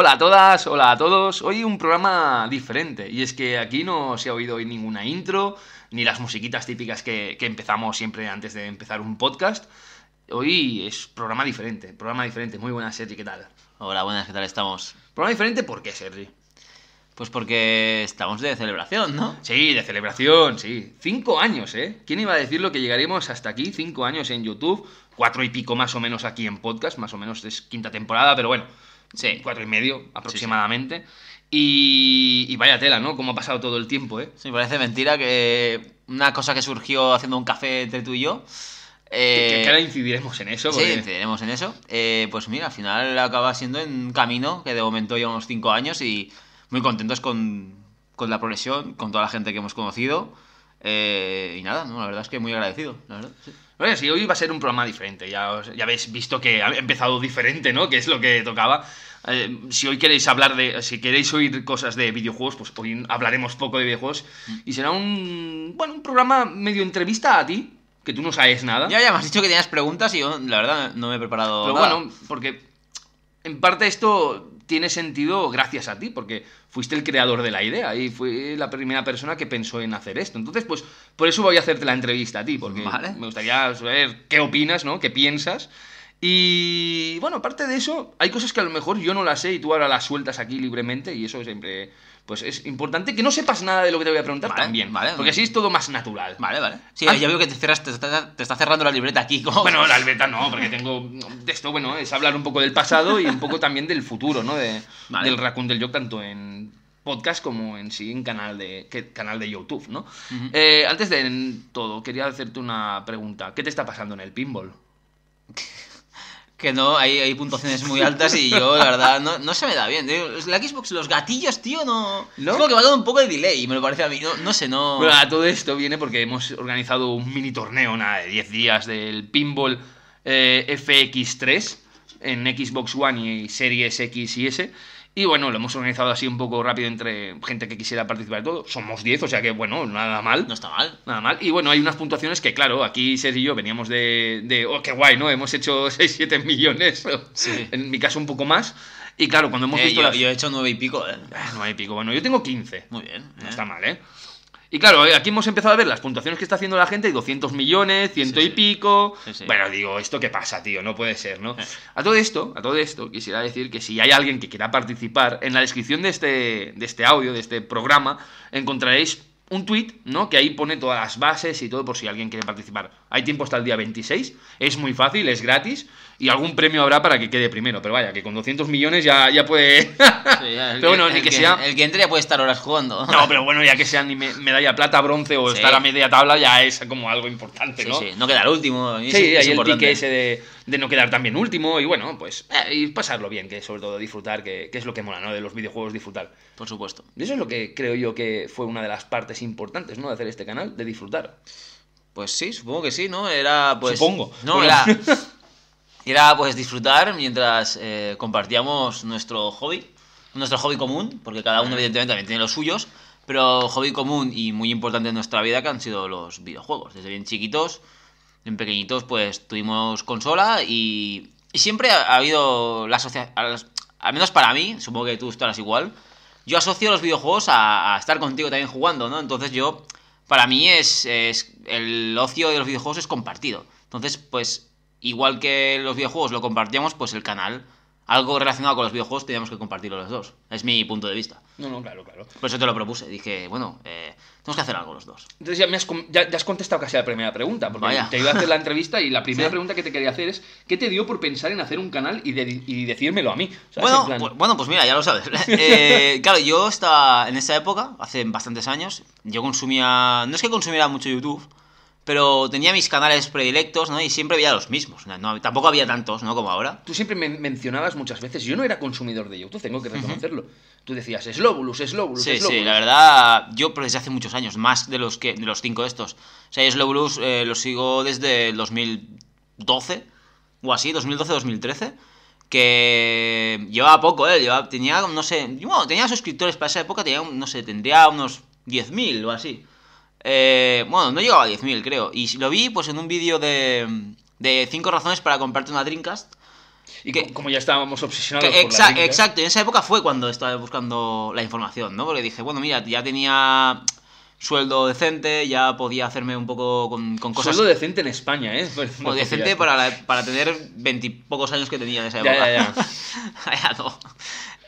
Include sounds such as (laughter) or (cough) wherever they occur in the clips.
Hola a todas, hola a todos. Hoy un programa diferente. Y es que aquí no se ha oído hoy ninguna intro, ni las musiquitas típicas que, empezamos siempre antes de empezar un podcast. Hoy es programa diferente, programa diferente. Muy buenas, Sergi, ¿qué tal? Hola, buenas, ¿qué tal estamos? Programa diferente, ¿por qué, Sergi? Pues porque estamos de celebración, ¿no? Sí, de celebración, sí. Cinco años, ¿eh? ¿Quién iba a decir lo que llegaremos hasta aquí? Cinco años en YouTube, cuatro y pico más o menos aquí en podcast, más o menos es quinta temporada, pero bueno, Sí. Cuatro y medio aproximadamente. Y, vaya tela, ¿no? Cómo ha pasado todo el tiempo, ¿eh? Sí, parece mentira que una cosa que surgió haciendo un café entre tú y yo. que, eh, ahora incidiremos en eso. Porque... Sí, incidiremos en eso. Eh, pues mira, al final acaba siendo en camino que de momento llevamos cinco años y muy contentos con, con la progresión, con toda la gente que hemos conocido eh, y nada, no, la verdad es que muy agradecido, hoy va a ser un programa diferente. Ya, ya habéis visto que ha empezado diferente, ¿no? Que es lo que tocaba. Eh, si hoy queréis hablar de. Si queréis oír cosas de videojuegos, pues hoy hablaremos poco de videojuegos. Mm. Y será un. Bueno, un programa medio entrevista a ti, que tú no sabes nada. Ya, ya, me has dicho que tenías preguntas y yo, la verdad, no me he preparado. Pero bueno, porque. En parte esto tiene sentido gracias a ti, porque fuiste el creador de la idea y fui la primera persona que pensó en hacer esto. Entonces, pues por eso voy a hacerte la entrevista a ti, porque ¿Vale? me gustaría saber qué opinas, ¿no? ¿Qué piensas? Y bueno, aparte de eso, hay cosas que a lo mejor yo no las sé y tú ahora las sueltas aquí libremente y eso siempre pues es importante que no sepas nada de lo que te voy a preguntar también. Vale, porque así es todo más natural. Vale, vale. Sí, ah. ya veo que te, está, cerrando la libreta aquí. Bueno, la libreta no, porque tengo. Esto, bueno, es hablar un poco del pasado y un poco también del futuro, ¿no? De, del Raccoon del yo, tanto en podcast como en sí en canal de canal de YouTube, ¿no? Eh, antes de todo, quería hacerte una pregunta. ¿Qué te está pasando en el pinball? (laughs) que no, hay, hay, puntuaciones muy altas y yo, la verdad, no, no, se me da bien. La Xbox, los gatillos, tío, no... Es como que va dando un poco de delay, me lo parece a mí. No, sé, no... Bueno, todo esto viene porque hemos organizado un mini torneo, nada, de 10 días del Pinball eh, FX3 en Xbox One y Series X y S y bueno, lo hemos organizado así un poco rápido entre gente que quisiera participar de todo. Somos 10, o sea que bueno, nada mal. No está mal. Nada mal. Y bueno, hay unas puntuaciones que, claro, aquí Sergio y yo veníamos de. Oh, qué guay, ¿no? Hemos hecho 6, (laughs) 7 millones. Sí. En mi caso, un poco más. Y claro, cuando hemos eh, visto. Yo, las... yo, he hecho 9 y pico, ¿eh? 9 ah, y pico. Bueno, yo tengo 15. Muy bien. No eh. está mal, ¿eh? Y claro, eh, aquí hemos empezado a ver las puntuaciones que está haciendo la gente, 200 millones, ciento y pico. bueno, digo, ¿esto qué pasa, tío? No puede ser, ¿no? Eh. A todo esto, a todo esto, quisiera decir que si hay alguien que quiera participar, en la descripción de este, de este audio, de este programa, encontraréis un tweet, ¿no? Que ahí pone todas las bases y todo por si alguien quiere participar. Hay tiempo hasta el día 26, es muy fácil, es gratis y algún premio habrá para que quede primero. Pero vaya, que con 200 millones ya, ya puede. (laughs) pero bueno, El que entre ya puede estar horas jugando. no, pero bueno, ya que sea ni medalla plata, bronce o estar a media tabla, ya es como algo importante, ¿no? Sí, sí. no quedar último. Sí, hay el pique ese de, no quedar también último y bueno, pues. Eh, y pasarlo bien, que sobre todo disfrutar, que, es lo que mola, ¿no? De los videojuegos disfrutar. Por supuesto. Y eso es lo que creo yo que fue una de las partes importantes, ¿no? De hacer este canal, de disfrutar. Pues sí, supongo que sí, ¿no? Era pues. Supongo. No, era. (laughs) Quisiera era pues disfrutar mientras eh, compartíamos nuestro hobby, nuestro hobby común, porque cada uno evidentemente también tiene los suyos, pero hobby común y muy importante en nuestra vida que han sido los videojuegos. Desde bien chiquitos, bien pequeñitos, pues tuvimos consola y, siempre ha, habido la asociación, al menos para mí, supongo que tú estarás igual, yo asocio los videojuegos a, estar contigo también jugando, ¿no? Entonces yo, para mí es el ocio de los videojuegos es compartido. Entonces, pues igual que los videojuegos lo compartíamos, pues el canal, algo relacionado con los videojuegos, teníamos que compartirlo los dos. Es mi punto de vista. No, no, claro, claro. Por eso te lo propuse. Dije, bueno, eh, tenemos que hacer algo los dos. Entonces ya, me has, ya, has contestado casi a la primera pregunta, porque te iba a hacer la entrevista y la (laughs) primera pregunta que te quería hacer es, ¿qué te dio por pensar en hacer un canal y, decírmelo a mí? O sea, bueno, pues, bueno, pues mira, ya lo sabes. (laughs) Eh, claro, yo estaba en esa época, hace bastantes años, yo consumía, no es que consumiera mucho YouTube, pero tenía mis canales predilectos, ¿no? Y siempre había los mismos. tampoco había tantos, ¿no? Como ahora. Tú siempre me mencionabas muchas veces, yo no era consumidor de YouTube, tengo que reconocerlo. Tú decías, es Lobulus, Sí, Lobulus. sí, la verdad, yo desde hace muchos años, más de los que de los cinco estos. O sea, Slobulus eh, lo sigo desde el 2012, o así, 2012-2013 que llevaba poco, ¿eh? tenía, no sé, bueno, tenía suscriptores para esa época, tenía, no sé, tendría unos 10.000 o así. Eh, bueno, no llegaba a 10.000, creo. Y lo vi pues en un vídeo de, de 5 razones para comprarte una Dreamcast. Y que, como ya estábamos obsesionados la Dreamcast. Exacto, en esa época fue cuando estaba buscando la información, ¿no? Porque dije, bueno, mira, ya tenía sueldo decente, ya podía hacerme un poco con, cosas. Sueldo decente en España, ¿eh? Pues, pues decente para, tener para tener veintipocos años que tenía en esa época. Ya, ya, ya. ya no.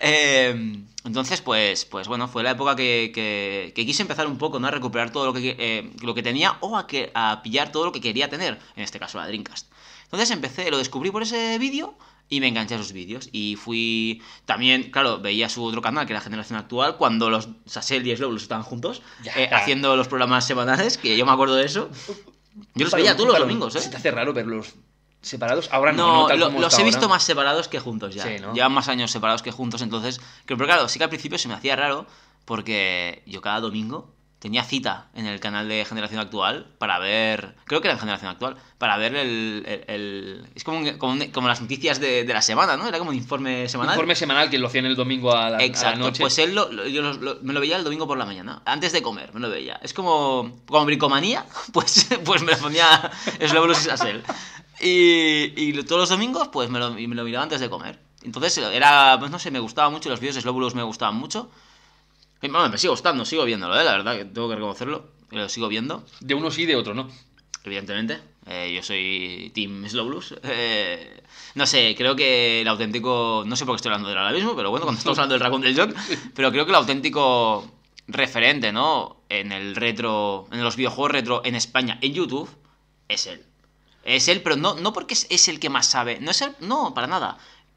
Em, entonces, pues, pues bueno, fue la época que, quise empezar un poco, ¿no? A recuperar todo lo que, eh, lo que tenía o a, que, a pillar todo lo que quería tener, en este caso la Dreamcast. Entonces empecé, lo descubrí por ese vídeo y me enganché a sus vídeos. Y fui. También, claro, veía su otro canal, que era Generación Actual, cuando los Sassel y Slow los estaban juntos, eh, haciendo los programas semanales, que yo me acuerdo de eso. Yo los veía todos los domingos, ¿eh? Se te hace raro verlos separados. Ahora no. los he visto más separados que juntos ya. ¿no? Llevan más años separados que juntos, entonces. pero claro, sí que al principio se me hacía raro porque yo cada domingo tenía cita en el canal de Generación Actual para ver, creo que era en Generación Actual, para ver el... es como, como, las noticias de, la semana, ¿no? Era como un informe semanal. Informe semanal que lo hacían el domingo a la, Exacto. Pues él me lo veía el domingo por la mañana, antes de comer, me lo veía. Es como, como bricomanía, (laughs) pues, pues me lo ponía (laughs) eslóbulos y Y, todos los domingos pues me lo, me miraba antes de comer. Entonces era, pues no sé, me gustaba mucho, los vídeos de Slobulus me gustaban mucho. Bueno, eh, me sigo gustando, sigo viéndolo, ¿eh? la verdad, que tengo que reconocerlo. Lo sigo viendo. De uno sí, de otro no. Evidentemente. Eh, yo soy Team Slowlus. (laughs) Eh, no sé, creo que el auténtico. No sé por qué estoy hablando de él ahora mismo, pero bueno, cuando estamos hablando del Dragon del John. (laughs) Pero creo que el auténtico referente, ¿no? En el retro. En los videojuegos retro en España, en YouTube, es él. Es él, pero no, no porque es, el que más sabe. No es él. No, para nada.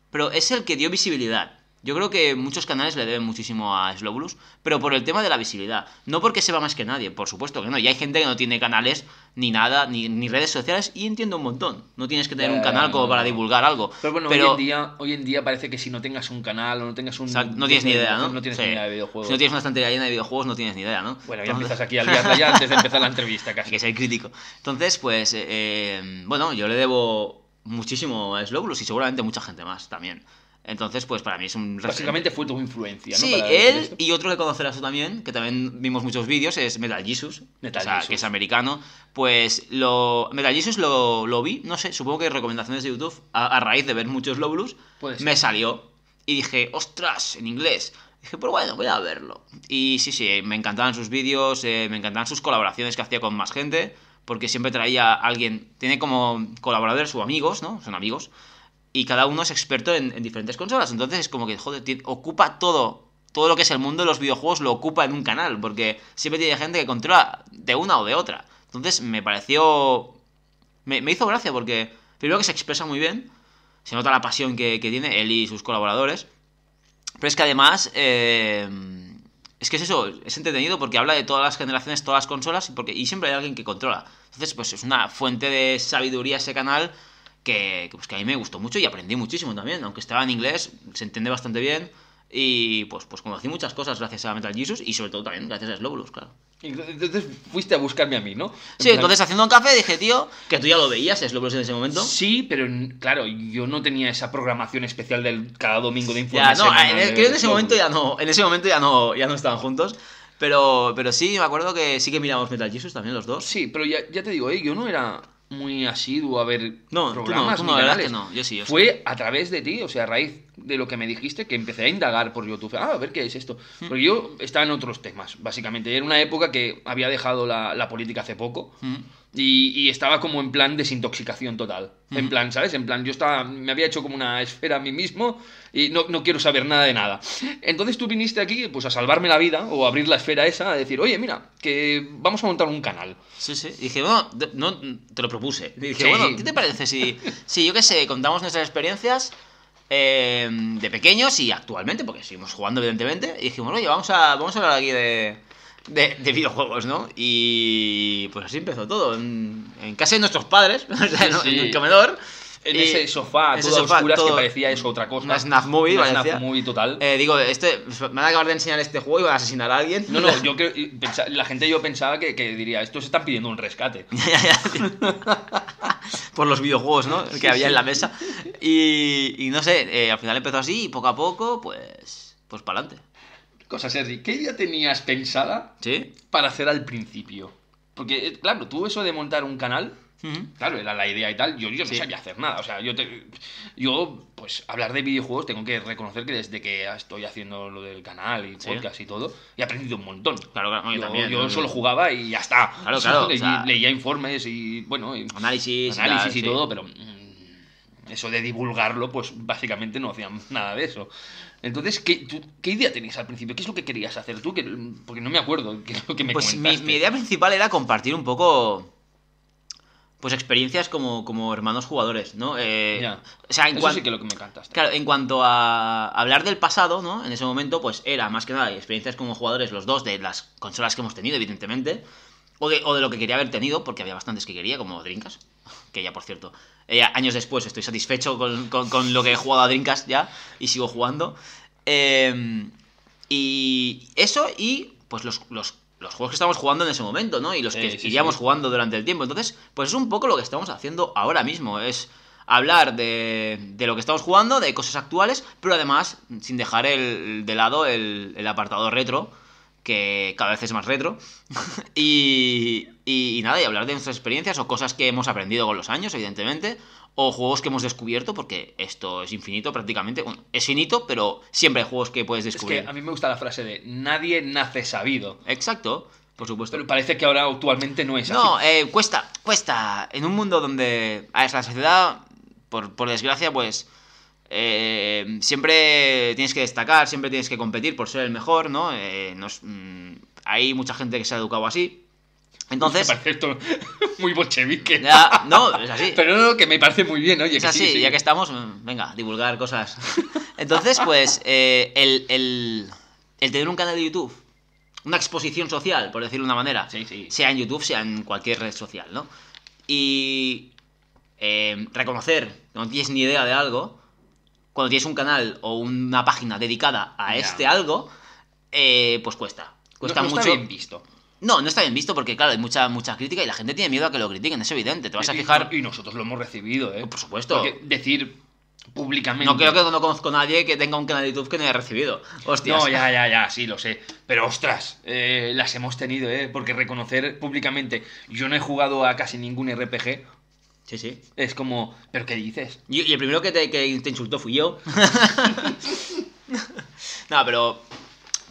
Pero es el que dio visibilidad yo creo que muchos canales le deben muchísimo a Slobulus, pero por el tema de la visibilidad. No porque se va más que nadie, por supuesto que no. Y hay gente que no tiene canales, ni nada, ni, redes sociales, y entiendo un montón. No tienes que tener un canal como para divulgar algo. Pero bueno, Hoy, en día, parece que si no tengas un canal o no tengas un. no tienes ni idea, ¿no? No tienes ni idea de videojuegos. Si no tienes una estantería llena de videojuegos, no tienes ni idea, ¿no? Bueno, ya empiezas aquí al liarla ya antes de empezar la entrevista (laughs) casi. Hay que el crítico. Entonces, pues, eh, eh, bueno, yo le debo muchísimo a Blues y seguramente mucha gente más también. Entonces, pues para mí es un... Básicamente fue tu influencia, ¿no? Sí, él y otro que conocerás tú también, que también vimos muchos vídeos, es Metal Jesus, Metal que es americano. Pues lo Metal Jesus lo, lo, vi, no sé, supongo que recomendaciones de YouTube, a, raíz de ver muchos Lobulus, me salió. Y dije, ostras, en inglés. Dije, pues bueno, voy a verlo. Y sí, sí, me encantaban sus vídeos, eh, me encantaban sus colaboraciones que hacía con más gente, porque siempre traía a alguien, tiene como colaboradores o amigos, ¿no? Son amigos y cada uno es experto en, diferentes consolas. Entonces es como que, joder, ocupa todo, todo lo que es el mundo de los videojuegos lo ocupa en un canal, porque siempre tiene gente que controla de una o de otra. Entonces me pareció... Me, hizo gracia porque primero que se expresa muy bien, se nota la pasión que, tiene él y sus colaboradores, pero es que además... Eh, es que es eso, es entretenido porque habla de todas las generaciones, todas las consolas, porque, y siempre hay alguien que controla. Entonces, pues es una fuente de sabiduría ese canal que, pues, que a mí me gustó mucho y aprendí muchísimo también, aunque estaba en inglés, se entiende bastante bien. Y pues, pues conocí muchas cosas gracias a Metal Jesus y sobre todo también gracias a Slobulus, claro. Entonces fuiste a buscarme a mí, ¿no? sí, entonces haciendo un café dije, tío, que tú ya lo veías, Slobulus en ese momento. Sí, pero claro, yo no tenía esa programación especial del cada domingo de información. Ya, no, en, creo que en ese momento ya no, en ese momento ya no, ya no estaban juntos. Pero, pero sí, me acuerdo que sí que miramos Metal Jesus también los dos. Sí, pero ya, ya te digo, ¿eh? yo no era muy asiduo a ver no, programas no, no, no, yo sí, yo Fue a través de ti, o sea, a raíz de lo que me dijiste que empecé a indagar por YouTube. Ah, a ver qué es esto. Mm. Porque yo estaba en otros temas, básicamente. Era una época que había dejado la, política hace poco mm. y, estaba como en plan desintoxicación total. En mm. plan, ¿sabes? En plan, yo estaba, me había hecho como una esfera a mí mismo y no, no, quiero saber nada de nada. Entonces tú viniste aquí pues a salvarme la vida o abrir la esfera esa, a decir, oye, mira, que vamos a montar un canal. Sí, sí. Y dije, bueno, no, te lo propuse. Dije, bueno, ¿qué te parece si, si yo qué sé, contamos nuestras experiencias? Em, de pequeños y actualmente, porque seguimos jugando, evidentemente, y dijimos, oye, vamos a, vamos a hablar aquí de, de, videojuegos, ¿no? Y pues así empezó todo, en, casa de nuestros padres, (laughs) en el comedor, en ese eh, sofá, ese todo sofá, que parecía eso otra cosa. Una snap movie, Una movie total. Eh, digo, este, me van a acabar de enseñar este juego y van a asesinar a alguien. No, no, (laughs) yo creo, la gente yo pensaba que, diría, esto están pidiendo un rescate. (laughs) (laughs) Por los videojuegos, ¿no? que había en la mesa. Y, no sé, eh, al final empezó así y poco a poco, pues, pues para adelante. Cosa, Sergi, ¿qué ya tenías pensada ¿Sí? para hacer al principio? Porque, claro, tú eso de montar un canal Claro, era la idea y tal. Yo, yo no sabía hacer nada. O sea, yo, te, yo, pues, hablar de videojuegos, tengo que reconocer que desde que estoy haciendo lo del canal y sí. podcast y todo, he aprendido un montón. Claro, claro. Yo, yo solo jugaba y ya está. Claro, (laughs) claro. leía informes y, bueno, análisis, análisis y, todo, pero mm, eso de divulgarlo, pues, básicamente no hacía (laughs) nada de eso. Entonces, ¿qué, ¿qué, idea tenías al principio? ¿Qué es lo que querías hacer tú? porque no me acuerdo me Pues mi idea principal era compartir un poco pues experiencias como, como hermanos jugadores, ¿no? Eh, o sea, en Eso sí que es lo que me Claro, en cuanto a hablar del pasado, ¿no? En ese momento, pues era más que nada experiencias como jugadores, los dos, de las consolas que hemos tenido, evidentemente, o de, lo que quería haber tenido, porque había bastantes que quería, como Drinkas, que ya, por cierto, eh, años después estoy satisfecho con, con, lo que he jugado a Drinkas ya, y sigo jugando. Eh, y eso y pues los los juegos que estamos jugando en ese momento, ¿no? Y los que iríamos jugando durante el tiempo. Entonces, pues es un poco lo que estamos haciendo ahora mismo, es hablar de, de lo que estamos jugando, de cosas actuales, pero además sin dejar el, de lado el, apartado retro, que cada vez es más retro. (laughs) y, y, nada, y hablar de nuestras experiencias o cosas que hemos aprendido con los años, evidentemente, o juegos que hemos descubierto, porque esto es infinito prácticamente. Es finito, pero siempre hay juegos que puedes descubrir. Es que a mí me gusta la frase de nadie nace sabido. Exacto, por supuesto. Pero parece que ahora actualmente no es no, así. No, eh, cuesta, cuesta. En un mundo donde a la sociedad, por, desgracia, pues eh, siempre tienes que destacar, siempre tienes que competir por ser el mejor, ¿no? Eh, mm, hay mucha gente que se ha educado así. Entonces. (laughs) Me parece esto muy bolchevique. no, es así. (laughs) Pero que me parece muy bien, oye. Es que así, ya que estamos, venga, divulgar cosas. Entonces, pues, eh, el, tener un canal de YouTube, una exposición social, por decirlo de una manera, sea en YouTube, sea en cualquier red social, ¿no? Y eh, reconocer que no tienes ni idea de algo, cuando tienes un canal o una página dedicada a este algo, eh, pues cuesta. Cuesta mucho. Está bien visto. No, no está bien visto porque, claro, hay mucha, mucha crítica y la gente tiene miedo a que lo critiquen, es evidente. Te vas a fijar. Y, nosotros lo hemos recibido, ¿eh? Por supuesto. decir públicamente. No creo que no conozco a nadie que tenga un canal de YouTube que no haya recibido. Hostias. No, ya, ya, ya, sí, lo sé. Pero ostras, eh, las hemos tenido, ¿eh? Porque reconocer públicamente. Yo no he jugado a casi ningún RPG. Sí, sí. Es como, ¿pero qué dices? Y, el primero que te, que te insultó fui yo. (laughs) (laughs) no, pero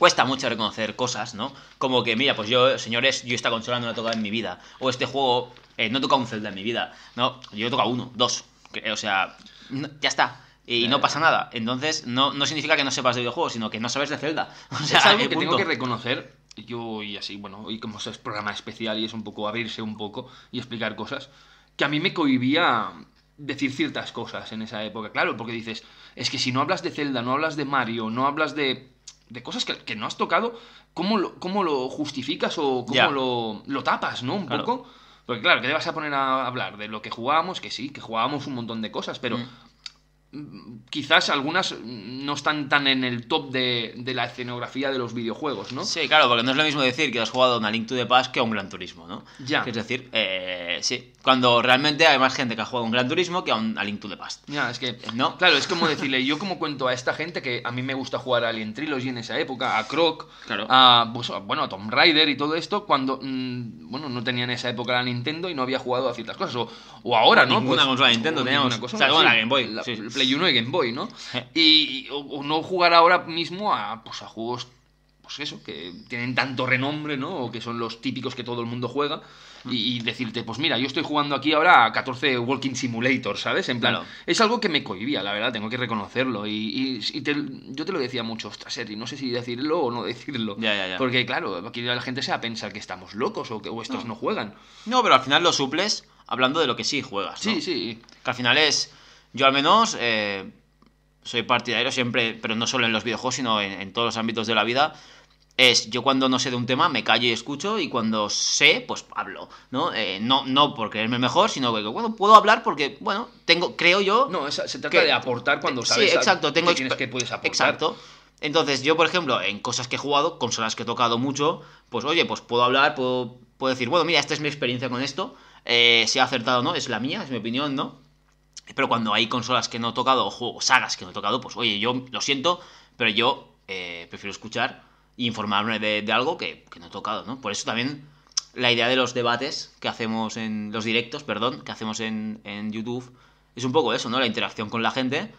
cuesta mucho reconocer cosas, ¿no? Como que, mira, pues yo, señores, yo esta consola no la he tocado en mi vida. O este juego, eh, no he tocado un Zelda en mi vida. No, yo he tocado uno, dos. o sea, ya está. Y no pasa nada. Entonces, no, no significa que no sepas de videojuegos, sino que no sabes de Zelda. (laughs) O sea, algo eh, que tengo que reconocer. Yo, y así, bueno, y como es programa especial y es un poco abrirse un poco y explicar cosas, que a mí me cohibía decir ciertas cosas en esa época, claro, porque dices, es que si no hablas de Zelda, no hablas de Mario, no hablas de de cosas que, que, no has tocado, ¿cómo lo, lo justificas o cómo lo, lo, tapas, ¿no? Un poco. Porque claro, que te vas a poner a hablar de lo que jugábamos, que sí, que jugábamos un montón de cosas, pero mm. Mm, quizás algunas no están tan en el top de, la escenografía de los videojuegos, ¿no? Sí, claro, porque no es lo mismo decir que has jugado una Link to the Past que a un Gran Turismo, ¿no? Ya. Es decir, eh, sí, cuando realmente hay más gente que ha jugado un Gran Turismo que a un a Link to the Past. Ya, es que. Eh, ¿No? Claro, es como decirle, yo como cuento a esta gente que a mí me gusta jugar a Alien Trilogy en esa época, a Croc, pues, a, bueno, a Tomb Raider y todo esto, cuando mm, bueno, no tenía en esa época la Nintendo y no había jugado a ciertas cosas. O, o ahora, ¿no? Ninguna pues, consola Nintendo teníamos. Cosa, o sea, la Game Boy. El Play 1 y Game Boy, ¿no? Eh. y, no jugar ahora mismo a, pues, a juegos pues eso, que tienen tanto renombre, ¿no? O que son los típicos que todo el mundo juega. Y, decirte, pues mira, yo estoy jugando aquí ahora a 14 Walking Simulator, ¿sabes? En plan, es algo que me cohibía, la verdad, tengo que reconocerlo. Y, yo te lo decía mucho, ostras, Eri, no sé si decirlo o no decirlo. Porque claro, aquí la gente se va a pensar que estamos locos o que estos no. juegan. No, pero al final lo suples hablando de lo que sí juegas. ¿no? Sí, sí. Que al final es, yo al menos... Eh, soy partidario siempre, pero no solo en los videojuegos, sino en, en todos los ámbitos de la vida, es yo cuando no sé de un tema me callo y escucho y cuando sé pues hablo no eh, no no por creerme mejor sino que puedo hablar porque bueno tengo creo yo no se trata de aportar cuando sabes sí exacto tengo que tienes que puedes aportar exacto entonces yo por ejemplo en cosas que he jugado consolas que he tocado mucho pues oye pues puedo hablar puedo, decir bueno mira esta es mi experiencia con esto eh, si ha acertado no es la mía es mi opinión no pero cuando hay consolas que no he tocado o juegos sagas que no he tocado pues oye yo lo siento pero yo eh, prefiero escuchar informarme de, algo que, no he tocado, ¿no? Por eso también la idea de los debates que hacemos en los directos, perdón, que hacemos en, YouTube, es un poco eso, ¿no? La interacción con la gente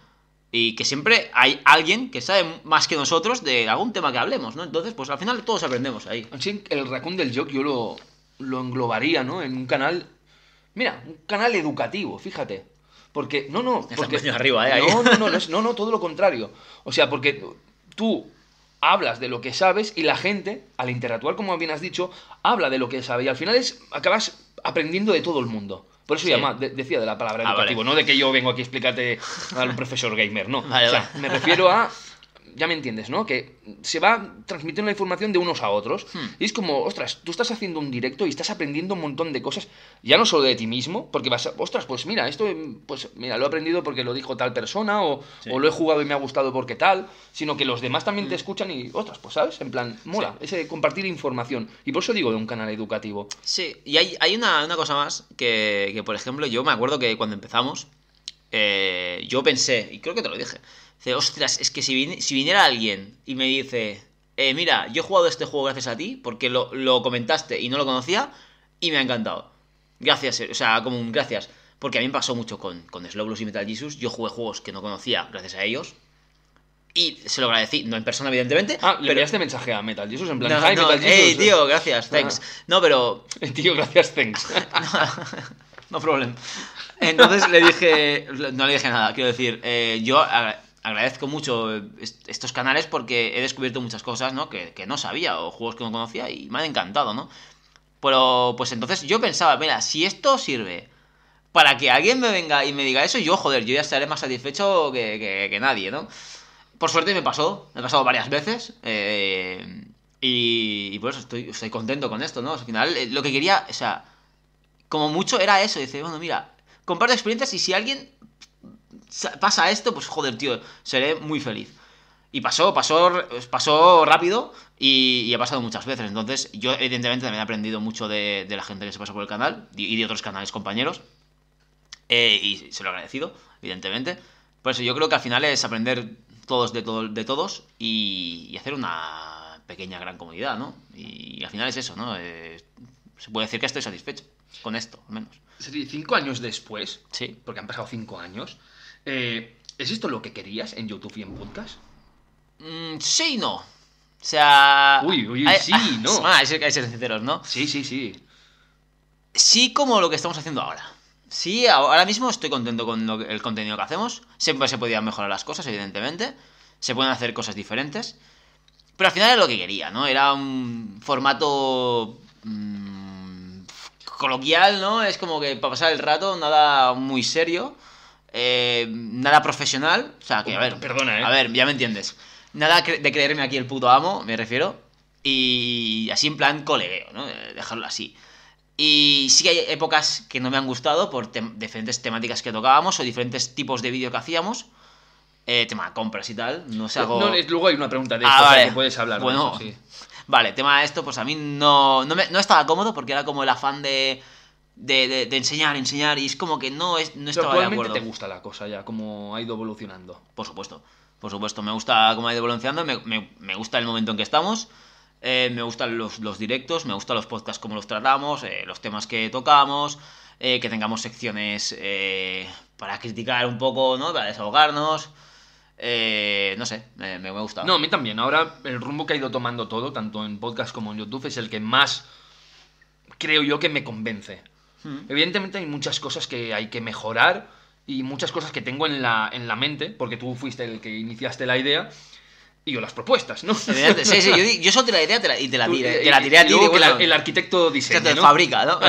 y que siempre hay alguien que sabe más que nosotros de algún tema que hablemos, ¿no? Entonces, pues al final todos aprendemos ahí. el racón del joke yo lo, lo englobaría, ¿no? En un canal, mira, un canal educativo, fíjate. Porque, no, no. ¿eh? No, no, no, no, no, todo lo contrario. O sea, porque tú hablas de lo que sabes y la gente, al interactuar, como bien has dicho, habla de lo que sabe. Y al final es, acabas aprendiendo de todo el mundo. Por eso llama, decía de la palabra ah, educativo, no de que yo vengo aquí a explicarte al profesor gamer, no. (laughs) o sea, me refiero a ya me entiendes, ¿no? Que se va transmitiendo la información de unos a otros. Hmm. Y es como, ostras, tú estás haciendo un directo y estás aprendiendo un montón de cosas, ya no solo de ti mismo, porque vas a, ostras, pues mira, esto, em, pues mira, lo he aprendido porque lo dijo tal persona, o, lo he jugado y me ha gustado porque tal, sino que los demás también te hmm. escuchan y, ostras, pues sabes, en plan, mola, ese compartir información. Y por eso digo de un canal educativo. Sí, y hay, una, cosa más que, por ejemplo, yo me acuerdo que cuando empezamos, eh, yo pensé, y creo que te lo dije, ostras, es que si, viniera alguien y me dice, eh, mira, yo he jugado este juego gracias a ti, porque lo, comentaste y no lo conocía, y me ha encantado. Gracias, eh, o sea, como un gracias. Porque a mí me pasó mucho con, con y Metal Jesus. Yo jugué juegos que no conocía gracias a ellos. Y se lo agradecí, no en persona, evidentemente. Ah, le enviaste mensaje a Metal Jesus en plan, no, hey, ah. (laughs) tío, gracias, thanks. (laughs) No, pero. Tío, gracias, thanks. no, no problem. Entonces le dije. No le dije nada, quiero decir, eh, yo agradezco mucho estos canales porque he descubierto muchas cosas, ¿no? Que, no sabía o juegos que no conocía y me han encantado, ¿no? Pero pues entonces yo pensaba, mira, si esto sirve para que alguien me venga y me diga eso, yo, joder, yo ya estaré más satisfecho que, nadie, ¿no? Por suerte me pasó, me ha pasado varias veces. Eh, y, y, por estoy, contento con esto, ¿no? al final, eh, lo que quería, o sea, como mucho era eso. Dice, bueno, mira, comparto experiencias y si alguien pasa esto, pues joder, tío, seré muy feliz. Y pasó, pasó, pasó rápido y, ha pasado muchas veces. Entonces, yo evidentemente también he aprendido mucho de, la gente que se pasó por el canal y de otros canales compañeros. Eh, y se lo he agradecido, evidentemente. Por eso yo creo que al final es aprender todos de, todo, de todos y, hacer una pequeña gran comunidad, ¿no? Y, al final es eso, ¿no? Eh, se puede decir que estoy satisfecho con esto, al menos. Cinco años después, sí. porque han pasado cinco años, eh, ¿Es esto lo que querías en YouTube y en podcast? Sí mm, sí, no. O sea. Uy, uy, sí, y (laughs) no. Ah, hay, hay que ser sinceros, ¿no? Sí, sí, sí. Sí, como lo que estamos haciendo ahora. Sí, ahora mismo estoy contento con el contenido que hacemos. Siempre se podían mejorar las cosas, evidentemente. Se pueden hacer cosas diferentes. Pero al final era lo que quería, ¿no? Era un formato mm, coloquial, ¿no? Es como que para pasar el rato, nada muy serio. Eh, nada profesional, o sea, que a ver, perdona, eh. A ver, ya me entiendes. Nada de creerme aquí el puto amo, me refiero, y así en plan colegueo, ¿no? Dejarlo así. Y sí hay épocas que no me han gustado por diferentes temáticas que tocábamos o diferentes tipos de vídeo que hacíamos. Eh, tema compras y tal, no sé, hago... luego hay una pregunta de ah, esto, puedes hablar. vale, tema de esto, pues a mí no, me, no estaba cómodo porque era como el afán de de, enseñar, enseñar, y es como que no, es, no estaba de acuerdo. te gusta la cosa ya, como ha ido evolucionando? Por supuesto, por supuesto, me gusta cómo ha ido evolucionando, me, gusta el momento en que estamos, eh, me gustan los, directos, me gustan los podcasts, como los tratamos, eh, los temas que tocamos, eh, que tengamos secciones para criticar un poco, ¿no? Para desahogarnos. no sé, me, me, gusta. No, a mí también. Ahora el rumbo que ha ido tomando todo, tanto en podcast como en YouTube, es el que más creo yo que me convence. Mm. Evidentemente hay muchas cosas que hay que mejorar y muchas cosas que tengo en la, en la mente, porque tú fuiste el que iniciaste la idea. Y yo las propuestas, ¿no? yo, yo solo la idea y eh, eh, te la, tiré, a ti. el, arquitecto diseña, ¿no? fabrica, ¿no?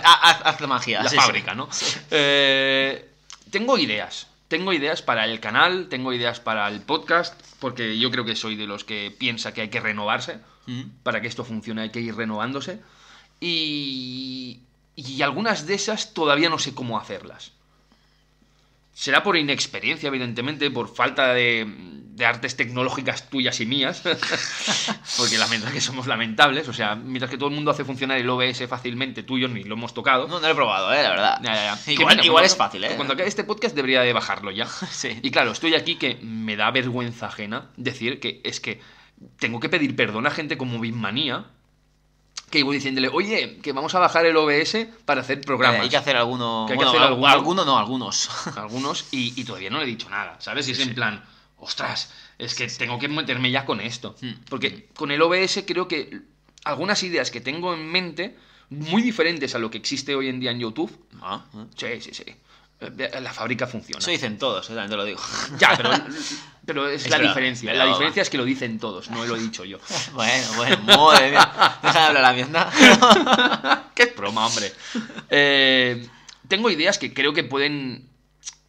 (laughs) Haz, magia. La sí, ¿no? Eh, tengo ideas. Tengo ideas para el canal, tengo ideas para el podcast, porque yo creo que soy de los que piensa que hay que renovarse. Para que esto funcione hay que ir renovándose. Y y algunas de esas todavía no sé cómo hacerlas. Será por inexperiencia, evidentemente, por falta de, artes tecnológicas tuyas y mías, (laughs) porque la que somos lamentables, o sea, mientras que todo el mundo hace funcionar el OBS fácilmente, tuyo ni lo hemos tocado. No, no lo he probado, eh, la verdad. Igual, es fácil, eh. Cuando acabe este podcast debería de bajarlo ya. (laughs) Y claro, estoy aquí que me da vergüenza ajena decir que es que tengo que pedir perdón a gente como Bitmanía que iba diciéndole, oye, que vamos a bajar el OBS para hacer programas. Eh, hay que hacer alguno. alguno, no, algunos. (laughs) Algunos, y, todavía no le he dicho nada, ¿sabes? Y es en plan, ostras, es que tengo que meterme ya con esto. Hmm, hmm. Porque con el OBS creo que algunas ideas que tengo en mente, muy diferentes a lo que existe hoy en día en YouTube. Ah, eh. Sí, sí, sí. Eh, la fábrica funciona. Se dicen todos, yo también te lo digo. Ya, (laughs) pero pero es, la diferencia. La diferencia es que lo dicen todos, no lo he dicho yo. (laughs) bueno, bueno, madre mía. Deja hablar la mierda. (laughs) Qué broma, hombre. Eh, tengo ideas que creo que pueden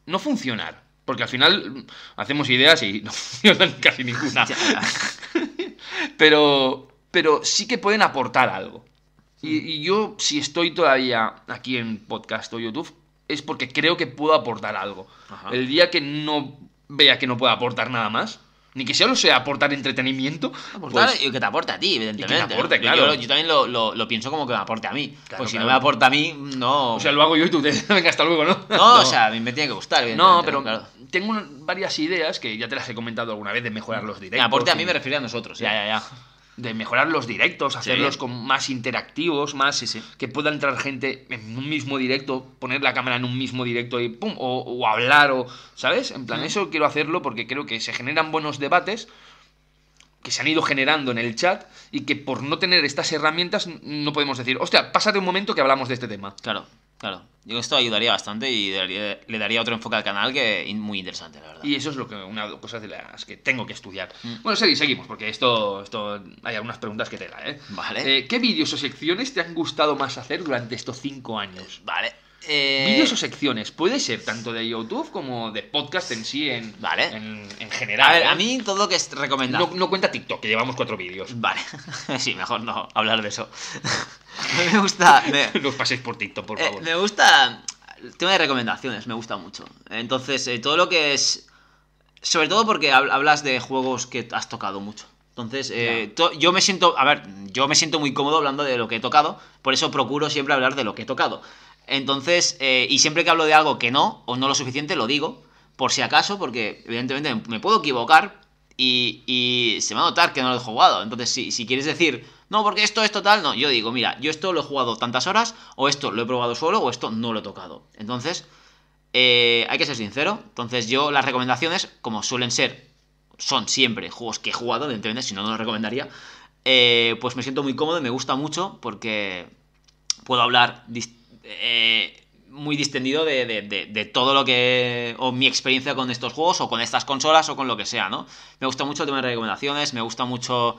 no funcionar. Porque al final hacemos ideas y no (laughs) funcionan casi ninguna. pero, pero sí que pueden aportar algo. Mm. Y, yo, si estoy todavía aquí en podcast o YouTube, es porque creo que puedo aportar algo. El día que no vea que no puede aportar nada más. Ni que solo sea aportar entretenimiento. Aportar pues, y que te aporte a ti, evidentemente. Yo, también lo, lo, pienso como que me aporte a mí. pues si no me aporta a mí, no. O sea, lo hago yo y tú te. (laughs) Venga, hasta luego, ¿no? (laughs) ¿no? o sea, a mí me tiene que gustar, No, pero tengo varias ideas que ya te las he comentado alguna vez de mejorar los directos. Me aporte a mí me refiero a nosotros, ya, ¿eh? ya, ya de mejorar los directos, hacerlos con más interactivos, más que pueda entrar gente en un mismo directo, poner la cámara en un mismo directo y pum, o, hablar, o, ¿sabes? En plan, eso quiero hacerlo porque creo que se generan buenos debates que se han ido generando en el chat y que por no tener estas herramientas no podemos decir, hostia, pásate un momento que hablamos de este tema. Claro. Claro. yo esto ayudaría bastante y le daría otro enfoque al canal que muy interesante, la verdad. Y eso es lo que una cosa de las que tengo que estudiar. Mm. Bueno, seguimos, porque esto, esto hay algunas preguntas que te da, ¿eh? Vale. Eh, ¿Qué vídeos o secciones te han gustado más hacer durante estos cinco años? Vale. Eh, vídeos o secciones, puede ser tanto de YouTube como de podcast en sí, en, vale. en, general. A ver, ¿eh? a mí todo lo que es recomendado. No, cuenta TikTok, que llevamos cuatro vídeos. Vale, (laughs) sí, mejor no hablar de eso. (laughs) me gusta. Me... Los (laughs) paséis por TikTok, por eh, favor. me gusta. El tema de recomendaciones, me gusta mucho. Entonces, todo lo que es. Sobre todo porque hablas de juegos que has tocado mucho. Entonces, yo me siento, a ver, yo me siento muy cómodo hablando de lo que he tocado, por eso procuro siempre hablar de lo que he tocado. Entonces, eh, y siempre que hablo de algo que no, o no lo suficiente, lo digo, por si acaso, porque evidentemente me puedo equivocar y, se va a notar que no lo he jugado. Entonces, si, quieres decir, no, porque esto es total, no, yo digo, mira, yo esto lo he jugado tantas horas, o esto lo he probado solo, o esto no lo he tocado. Entonces, eh, hay que ser sincero. Entonces, yo las recomendaciones, como suelen ser, son siempre juegos que he jugado, evidentemente, si no, no los recomendaría. Eh, pues me siento muy cómodo y me gusta mucho porque puedo hablar eh, muy distendido de, todo lo que. o mi experiencia con estos juegos, o con estas consolas, o con lo que sea, ¿no? Me gusta mucho el tema de recomendaciones, me gusta mucho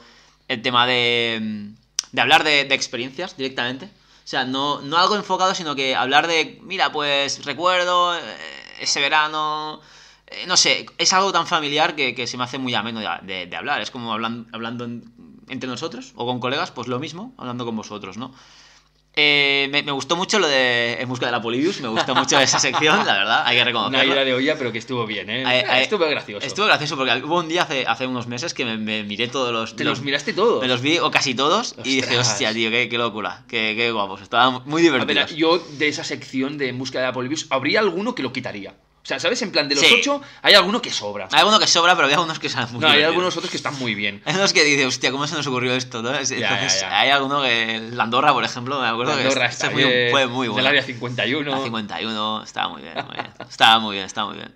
el tema de. de hablar de, experiencias directamente. O sea, no, algo enfocado, sino que hablar de. mira, pues recuerdo eh, ese verano. Eh, no sé, es algo tan familiar que, que se me hace muy ameno de, hablar. Es como hablando, hablando entre nosotros o con colegas, pues lo mismo, hablando con vosotros, ¿no? Eh, me, gustó mucho lo de En busca de la Polibius, me gustó mucho esa sección, la verdad, hay que reconocerlo. Una de olla, pero que estuvo bien, ¿eh? Eh, ¿eh? estuvo gracioso. Estuvo gracioso porque hubo un día hace, hace unos meses que me, miré todos los... ¿Te los, miraste todos? Me los vi, o casi todos, y dije, hostia, tío, qué, locura, qué, qué, guapos, estaba muy divertido. yo de esa sección de En busca de la Polibius, habría alguno que lo quitaría. O sea, ¿sabes? En plan, de los 8 ocho, hay alguno que sobra. Hay alguno que sobra, pero hay algunos que salen muy no, bien. hay algunos otros que están muy bien. Hay unos que dicen, hostia, ¿cómo se nos ocurrió esto? Entonces, hay alguno que. La Andorra, por ejemplo, me acuerdo que Andorra está muy, fue muy bueno. la área 51. La 51, estaba muy bien, muy bien. Estaba muy bien, estaba muy bien.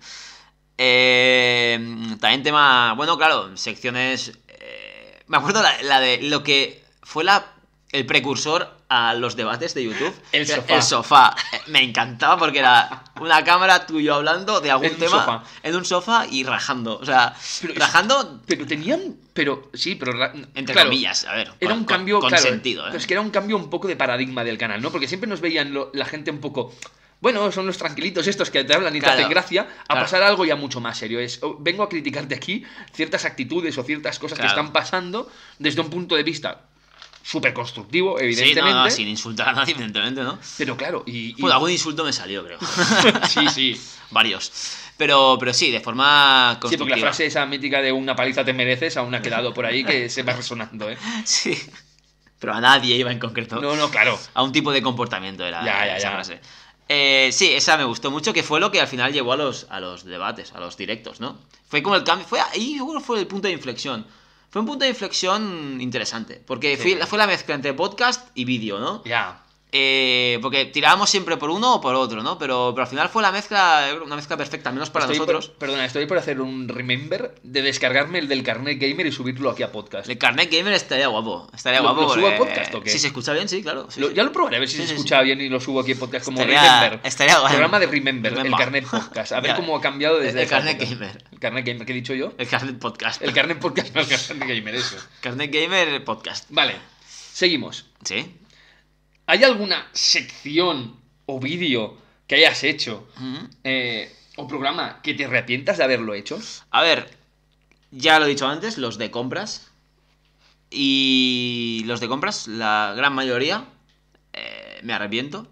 Eh, también tema. Bueno, claro, secciones. Eh, me acuerdo la de lo que fue la el precursor a los debates de YouTube. El sofá. Me encantaba porque era una cámara tuyo hablando de algún tema en un sofá y rajando. O sea, rajando. pero tenían. Pero sí, pero. Entre comillas, a ver. Era un cambio. Con, claro, sentido. es ¿eh? que era un cambio un poco de paradigma del canal, ¿no? Porque siempre nos veían la gente un poco bueno, son los tranquilitos estos que te hablan y te hacen gracia, a pasar algo ya mucho más serio. Es, oh, vengo a criticarte aquí ciertas actitudes o ciertas cosas que están pasando desde un punto de vista súper constructivo, evidentemente. sin insultar a nadie, evidentemente, ¿no? Pero claro, y. y... algún insulto me salió, creo. (laughs) sí, sí. (laughs) Varios. Pero, pero sí, de forma constructiva. Sí, porque la frase esa mítica de una paliza te mereces aún ha quedado por ahí que se va resonando, ¿eh? (laughs) Sí. Pero a nadie iba en concreto. No, no, claro. A un tipo de comportamiento era ya, ya, esa frase. Eh, sí, esa me gustó mucho, que fue lo que al final llevó a los, a los debates, a los directos, ¿no? Fue como el cambio, fue ahí fue el punto de inflexión. Fue un punto de inflexión interesante, porque fue, la mezcla entre podcast y vídeo, ¿no? Ya. Eh, porque tirábamos siempre por uno o por otro, ¿no? Pero, pero al final fue la mezcla, una mezcla perfecta, menos para nosotros. perdona, estoy por hacer un remember de descargarme el del Carnet Gamer y subirlo aquí a podcast. El Carnet Gamer estaría guapo. Estaría ¿Lo, guapo. subo a podcast o qué? Si se escucha bien, sí, claro. Ya lo probaré a ver si se escucha bien y lo subo aquí a podcast como Remember. Estaría guapo. Programa de remember, el Carnet Podcast. A ver (laughs) cómo ha cambiado desde. El, el Carnet Gamer. El Carnet Gamer, ¿qué he dicho yo? El Carnet Podcast. El Carnet Podcast, no, (laughs) el Carnet Gamer, eso. Carnet Gamer Podcast. Vale, seguimos. Sí. ¿Hay alguna sección o vídeo que hayas hecho eh, o programa que te arrepientas de haberlo hecho? A ver, ya lo he dicho antes, los de compras. Y los de compras, la gran mayoría, eh, me arrepiento.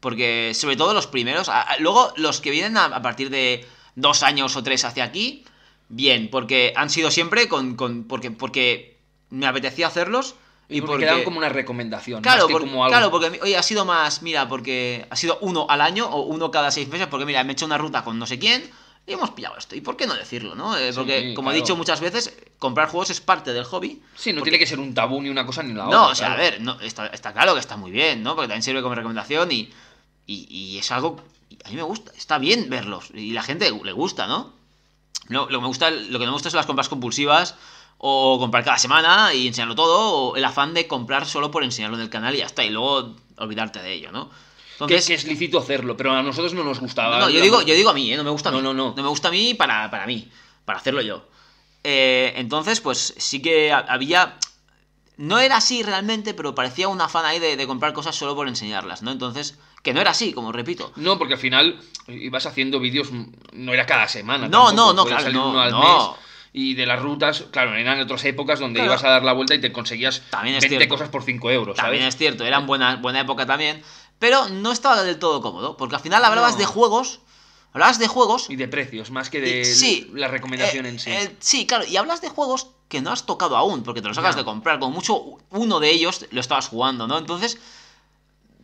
Porque sobre todo los primeros, luego los que vienen a, partir de dos años o tres hacia aquí, bien, porque han sido siempre con, con porque, porque me apetecía hacerlos y porque, como una recomendación. Claro, porque hoy ha sido más, mira, porque ha sido uno al año o uno cada seis meses, porque mira, me he hecho una ruta con no sé quién y hemos pillado esto. ¿Y por qué no decirlo, no? Eh, porque, como he dicho muchas veces, comprar juegos es parte del hobby. Sí, no tiene que ser un tabú ni una cosa ni la no, otra. No, o sea, a ver, no, está, está, claro que está muy bien, ¿no? Porque también sirve como recomendación y, y, es algo. A mí me gusta, está bien verlos y la gente le gusta, ¿no? No, lo, que me gusta, lo que no me gusta son las compras compulsivas o comprar cada semana y enseñarlo todo, o el afán de comprar solo por enseñarlo en el canal y hasta y luego olvidarte de ello, ¿no? Entonces, que, es lícito hacerlo, pero a nosotros no nos gustaba. No, yo, digo, yo digo a mí, ¿eh? no me gusta No, no, no. No me gusta a mí para, para mí, para hacerlo yo. Eh, entonces, pues sí que había. No era así realmente, pero parecía un afán ahí de, comprar cosas solo por enseñarlas, ¿no? Entonces, que no era así, como repito. No, porque al final ibas haciendo vídeos, no era cada semana. No, no, no, claro, no, no y de las rutas, claro, eran otras épocas donde ibas a dar la vuelta y te conseguías también 20 cosas por 5 euros. ¿sabes? También es cierto, eran buena, buena época también, pero no estaba del todo cómodo, porque al final hablabas de juegos. Hablabas de juegos. Y de precios, más que de la recomendación eh, en sí. Eh, sí, claro, y hablas de juegos que no has tocado aún, porque te los acabas de comprar. Como mucho, uno de ellos lo estabas jugando, ¿no? Entonces,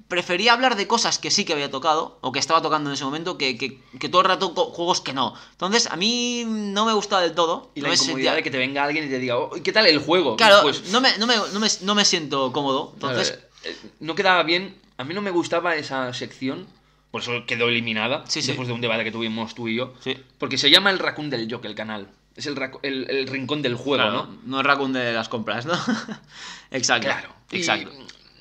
prefería hablar de cosas que sí que había tocado, o que estaba tocando en ese momento, que, que, todo el rato juegos que no. Entonces, a mí no me gustaba del todo. Y no la incomodidad de que te venga alguien y te diga, oh, ¿qué tal el juego? no, me, no, me, no, me, siento cómodo. Entonces... Eh, eh, no quedaba bien, a mí no me gustaba esa sección, por eso quedó eliminada, sí, después de un debate que tuvimos tú y yo, porque se llama el Raccoon del Joke, el canal. Es el, el, rincón del juego, ¿no? No el Raccoon de las compras, ¿no? (laughs) exacto. Claro. Exacto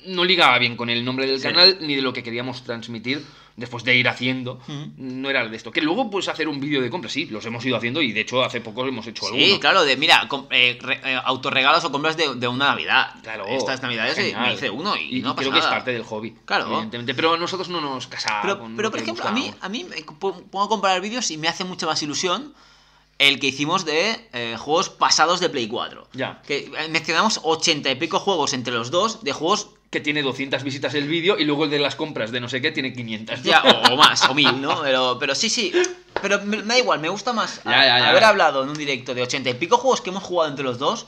no ligaba bien con el nombre del canal ni de lo que queríamos transmitir después de ir haciendo. No era de esto. Que luego puedes hacer un vídeo de compras, sí, los hemos ido haciendo y de hecho hace poco hemos hecho alguno. Sí, claro, de mira, eh, eh, autorregalos o compras de, de, una Navidad. Claro. Estas Navidades eh, me hice uno y, no pasa creo que es parte del hobby. Claro. Evidentemente, pero nosotros no nos casamos. Pero, por ejemplo, a mí, a mí me pongo a comparar vídeos y me hace mucha más ilusión el que hicimos de juegos pasados de Play 4. Ya. Que mencionamos ochenta y pico juegos entre los dos de juegos que tiene 200 visitas el vídeo y luego el de las compras de no sé qué tiene 500. o, más, o mil ¿no? Pero, pero sí, sí. Pero me, da igual, me gusta más haber hablado en un directo de 80 y pico juegos que hemos jugado entre los dos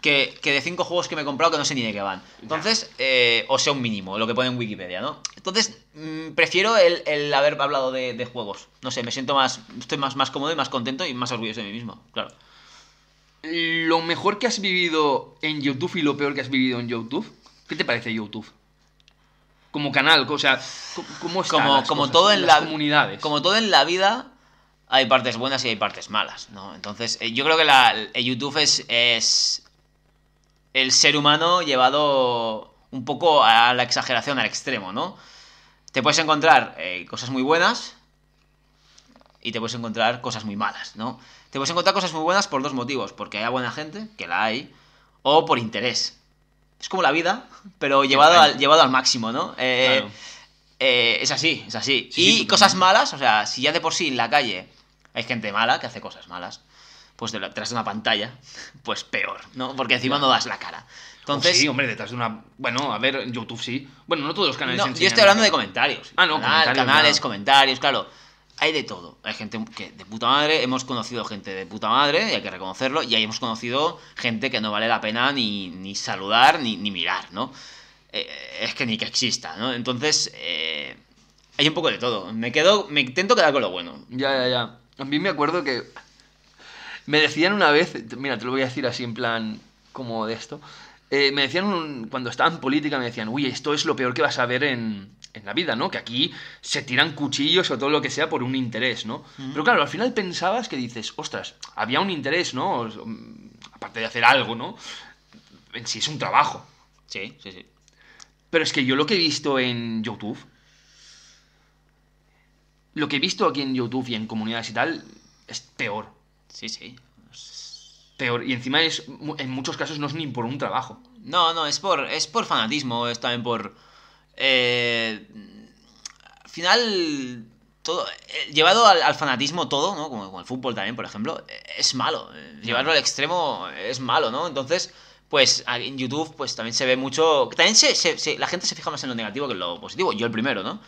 que, de 5 juegos que me he comprado que no sé ni de qué van. Entonces, eh, o sea, un mínimo, lo que pone en Wikipedia, ¿no? Entonces, mm, prefiero el, el, haber hablado de, juegos. No sé, me siento más, estoy más, más cómodo y más contento y más orgulloso de mí mismo, claro. ¿Lo mejor que has vivido en YouTube y lo peor que has vivido en YouTube? ¿Qué te parece YouTube? Como canal, o sea, ¿cómo como, como todo en la, comunidades? Como todo en la vida, hay partes buenas y hay partes malas, ¿no? Entonces, eh, yo creo que la, YouTube es, el ser humano llevado un poco a la exageración, al extremo, ¿no? Te puedes encontrar eh, cosas muy buenas y te puedes encontrar cosas muy malas, ¿no? Te puedes encontrar cosas muy buenas por dos motivos, porque haya buena gente, que la hay, o por interés es como la vida, (laughs) pero llevado al, llevado al máximo, ¿no? Eh, eh, es así, es así. y cosas malas, o sea, si ya de por sí en la calle hay gente mala que hace cosas malas, pues detrás de una pantalla, (laughs) pues peor, ¿no? Porque encima no, das la cara. Entonces, pues sí, hombre, detrás de una. Bueno, a ver, YouTube sí. Bueno, no todos los canales. No, yo estoy hablando de comentarios. Ah, no, Canal, Canales, comentarios, claro hay de todo. Hay gente que de puta madre, hemos conocido gente de puta madre, y hay que reconocerlo, y ahí hemos conocido gente que no vale la pena ni, saludar ni, mirar, ¿no? Eh, es que ni que exista, ¿no? Entonces, eh, hay un poco de todo. Me quedo, me intento quedar con lo bueno. Ya, ya, ya. A mí me acuerdo que me decían una vez, mira, te lo voy a decir así en plan como de esto, eh, me decían, cuando estaba en política, me decían, uy, esto es lo peor que vas a ver en, la vida, ¿no? Que aquí se tiran cuchillos o todo lo que sea por un interés, ¿no? Pero claro, al final pensabas que dices, ostras, había un interés, ¿no? aparte de hacer algo, ¿no? En sí es un trabajo. Sí, sí, sí. Pero es que yo lo que he visto en YouTube, lo que he visto aquí en YouTube y en comunidades y tal, es peor. Sí, sí y encima es, en muchos casos no es ni por un trabajo. No, no, es por, es por fanatismo, es también por... Eh, al final, todo, eh, llevado al, fanatismo todo, ¿no? Como, el fútbol también, por ejemplo, eh, es malo. Llevarlo al extremo es malo, ¿no? Entonces, pues en YouTube pues también se ve mucho... También se, la gente se fija más en lo negativo que en lo positivo, yo el primero, ¿no?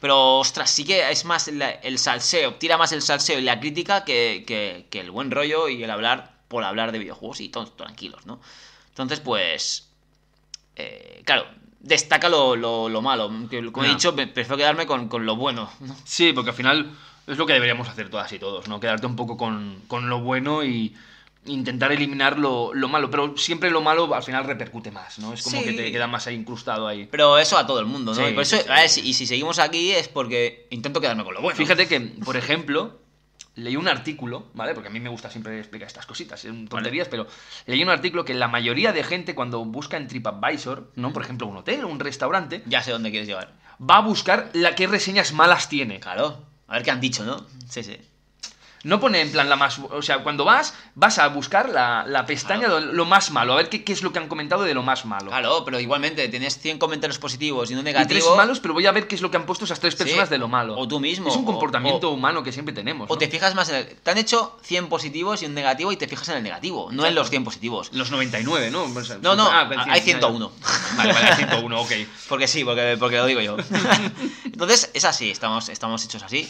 Pero, ostras, sí que es más el, salseo, tira más el salseo y la crítica que, que el buen rollo y el hablar por hablar de videojuegos y todos tranquilos, ¿no? Entonces, pues. Eh, claro, destaca lo, malo. Como he dicho, prefiero quedarme con, lo bueno. Sí, porque al final es lo que deberíamos hacer todas y todos, ¿no? Quedarte un poco con, lo bueno y intentar eliminar lo, malo, pero siempre lo malo al final repercute más, ¿no? Es como que te queda más ahí incrustado ahí. Pero eso a todo el mundo, ¿no? y si seguimos aquí es porque intento quedarme con lo bueno. Fíjate que, por ejemplo, leí un artículo, ¿vale? Porque a mí me gusta siempre explicar estas cositas, son tonterías, pero leí un artículo que la mayoría de gente cuando busca en TripAdvisor, ¿no? Por ejemplo, un hotel, un restaurante... Ya sé dónde quieres llevar. Va a buscar la qué reseñas malas tiene. Claro. A ver qué han dicho, ¿no? Sí, sí. No pone en plan la más. O sea, cuando vas, vas a buscar la, la pestaña de lo, más malo, a ver qué, qué, es lo que han comentado de lo más malo. Claro, pero igualmente, tienes 100 comentarios positivos y no negativos. tres malos, pero voy a ver qué es lo que han puesto esas tres personas de lo malo. O tú mismo. Es un comportamiento humano que siempre tenemos. O te fijas más en Te han hecho 100 positivos y un negativo y te fijas en el negativo, no en los 100 positivos. Los 99, pues, ¿no? no, no, ah, pues, hay 101. Vale, vale, 101, ok. (laughs) Porque sí, porque, porque lo digo yo. (laughs) Entonces, es así, estamos, estamos hechos así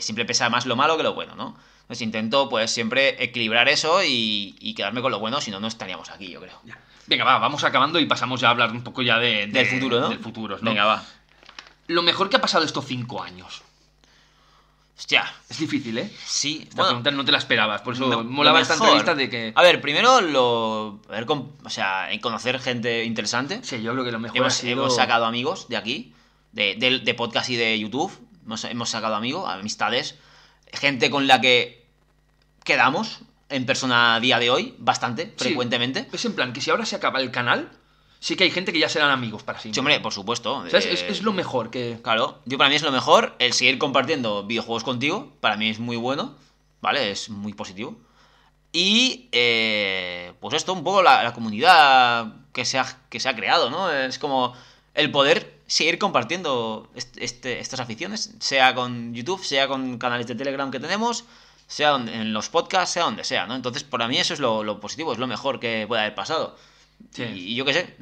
siempre pesa más lo malo que lo bueno, ¿no? Entonces intento pues siempre equilibrar eso y, quedarme con lo bueno, si no, no estaríamos aquí, yo creo. Venga, va, vamos acabando y pasamos ya a hablar un poco ya de, del futuro, ¿no? Del futuro, ¿no? Venga, va. Lo mejor que ha pasado estos cinco años. Hostia. Es difícil, ¿eh? Sí. Esta bueno, pregunta no te la esperabas, por eso mola bastante esta entrevista de que... A ver, primero lo... A ver, con, o sea, conocer gente interesante. Sí, yo creo que lo mejor hemos, ha sido... Hemos sacado amigos de aquí, de, de podcast y de YouTube. Hemos, sacado amigos, amistades, gente con la que quedamos en persona a día de hoy, bastante, frecuentemente. Es en plan que si ahora se acaba el canal, sí que hay gente que ya serán amigos para siempre. Sí, hombre, por supuesto. Eh, es, lo mejor que. Claro, yo para mí es lo mejor el seguir compartiendo videojuegos contigo. Para mí es muy bueno, ¿vale? Es muy positivo. Y eh, pues esto, un poco la, la, comunidad que se, ha, que se ha creado, ¿no? Es como el poder seguir compartiendo este, estas aficiones, sea con YouTube, sea con canales de Telegram que tenemos, sea en los podcasts, sea donde sea, ¿no? Entonces, para mí eso es lo, positivo, es lo mejor que puede haber pasado. Y, yo qué sé,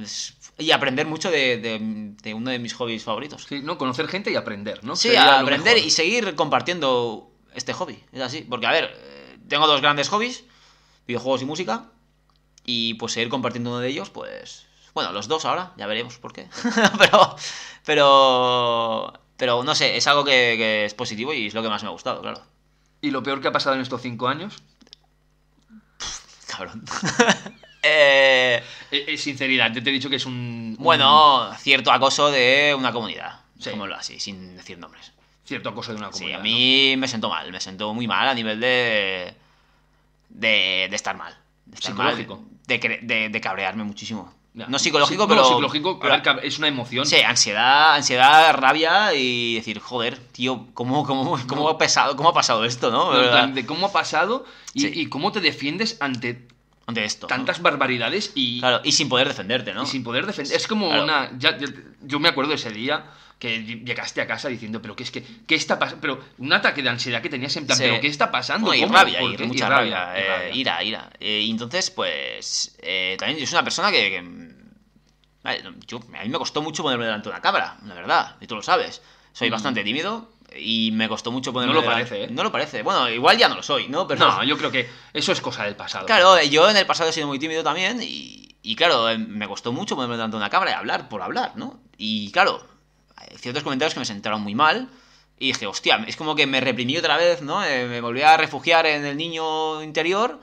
y aprender mucho de, uno de mis hobbies favoritos. Sí, no, conocer gente y aprender, ¿no? Sí, aprender y seguir compartiendo este hobby, es así. Porque, a ver, eh, tengo dos grandes hobbies, videojuegos y música, y pues seguir compartiendo uno de ellos, pues bueno, los dos ahora, ya veremos por qué. (laughs) pero, pero, pero no sé, es algo que, es positivo y es lo que más me ha gustado, claro. ¿Y lo peor que ha pasado en estos cinco años? cabrón. (laughs) Eh, eh, eh, sinceridad, te he dicho que es un, Bueno, cierto acoso de una comunidad. Sí. así, sin decir nombres. Cierto acoso de una comunidad. Sí, a mí me siento mal, me sentó muy mal a nivel de. de, estar mal. Psicológico. de, de, de cabrearme muchísimo. No psicológico, pero. psicológico, es una emoción. Sí, ansiedad, ansiedad, rabia y decir, joder, tío, ¿cómo, cómo, ha, pasado, cómo ha pasado esto, no? de cómo ha pasado y, cómo te defiendes ante esto. Tantas barbaridades y. y sin poder defenderte, ¿no? sin poder defender. Es como una. yo me acuerdo de ese día que llegaste a casa diciendo, pero qué es que. ¿Qué está pasando? Pero un ataque de ansiedad que tenías en plan, ¿pero qué está pasando? y rabia, y mucha rabia, eh, Ira, ira. Eh, entonces, pues. Eh, también es una persona que a mí me costó mucho ponerme delante de una cámara, la verdad, y tú lo sabes. Soy mm. bastante tímido, y me costó mucho ponerme. No lo parece. ¿eh? No lo parece. Bueno, igual ya no lo soy, ¿no? Pero no, yo creo que eso es cosa del pasado. Claro, yo en el pasado he sido muy tímido también y, claro, em, me costó mucho ponerme delante de una cámara y hablar por hablar, ¿no? Y claro, ciertos comentarios que me sentaron muy mal y dije, hostia, es como que me reprimí otra vez, ¿no? Eh, me volví a refugiar en el niño interior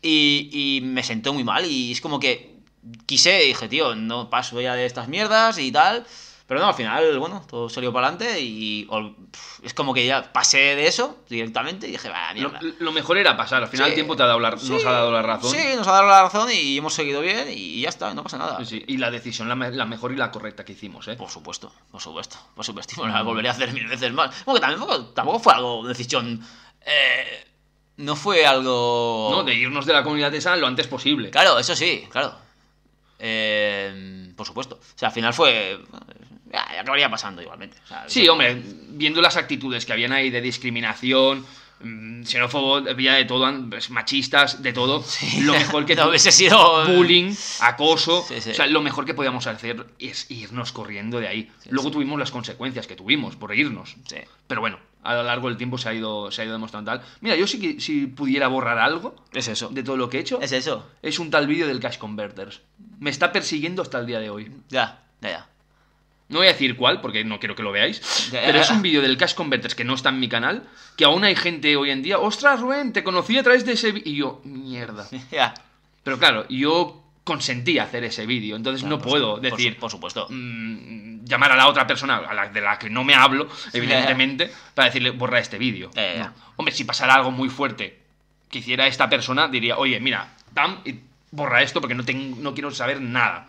y, y me sentó muy mal y es como que quise dije, tío, no paso ya de estas mierdas y tal. Pero no, al final, bueno, todo salió para adelante y es como que ya pasé de eso directamente y dije, vaya mierda. Lo, mejor era pasar, al final el tiempo te ha dado la, nos ha dado la razón. Sí, nos ha dado la razón y hemos seguido bien y ya está, no pasa nada. y la decisión la, mejor y la correcta que hicimos, ¿eh? Por supuesto, por supuesto, por supuesto. la volveré a hacer mil veces más. Como que tampoco, fue algo, decisión... Eh, no fue algo... No, de irnos de la comunidad de San lo antes posible. Claro, eso sí, claro. Eh, por supuesto. O sea, al final fue. Eh, acabaría pasando igualmente. sí, hombre, viendo las actitudes que habían ahí de discriminación, mm, xenófobos, había de todo, pues, machistas, de todo. (laughs) Lo mejor que (laughs) hubiese sido eh, bullying, acoso. O sea, lo mejor que podíamos hacer es irnos corriendo de ahí. Luego tuvimos las consecuencias que tuvimos por irnos. Pero bueno, a lo largo del tiempo se ha ido, se ha ido demostrando tal. Mira, yo sí si pudiera borrar algo es eso. de todo lo que he hecho, es eso. Es un tal vídeo del Cash Converters. Me está persiguiendo hasta el día de hoy. Ya, ya, ya. No voy a decir cuál, porque no quiero que lo veáis. pero es un vídeo del Cash Converters que no está en mi canal. Que aún hay gente hoy en día. ¡Ostras, Rubén! Te conocí a través de ese. Y yo, mierda. (laughs) Pero claro, yo consentí hacer ese vídeo, entonces no puedo decir, por, supuesto, mm, llamar a la otra persona, a la de la que no me hablo, evidentemente, para decirle borra este vídeo. Hombre, si pasara algo muy fuerte que hiciera esta persona, diría, oye, mira, dam y borra esto porque no, tengo, no quiero saber nada.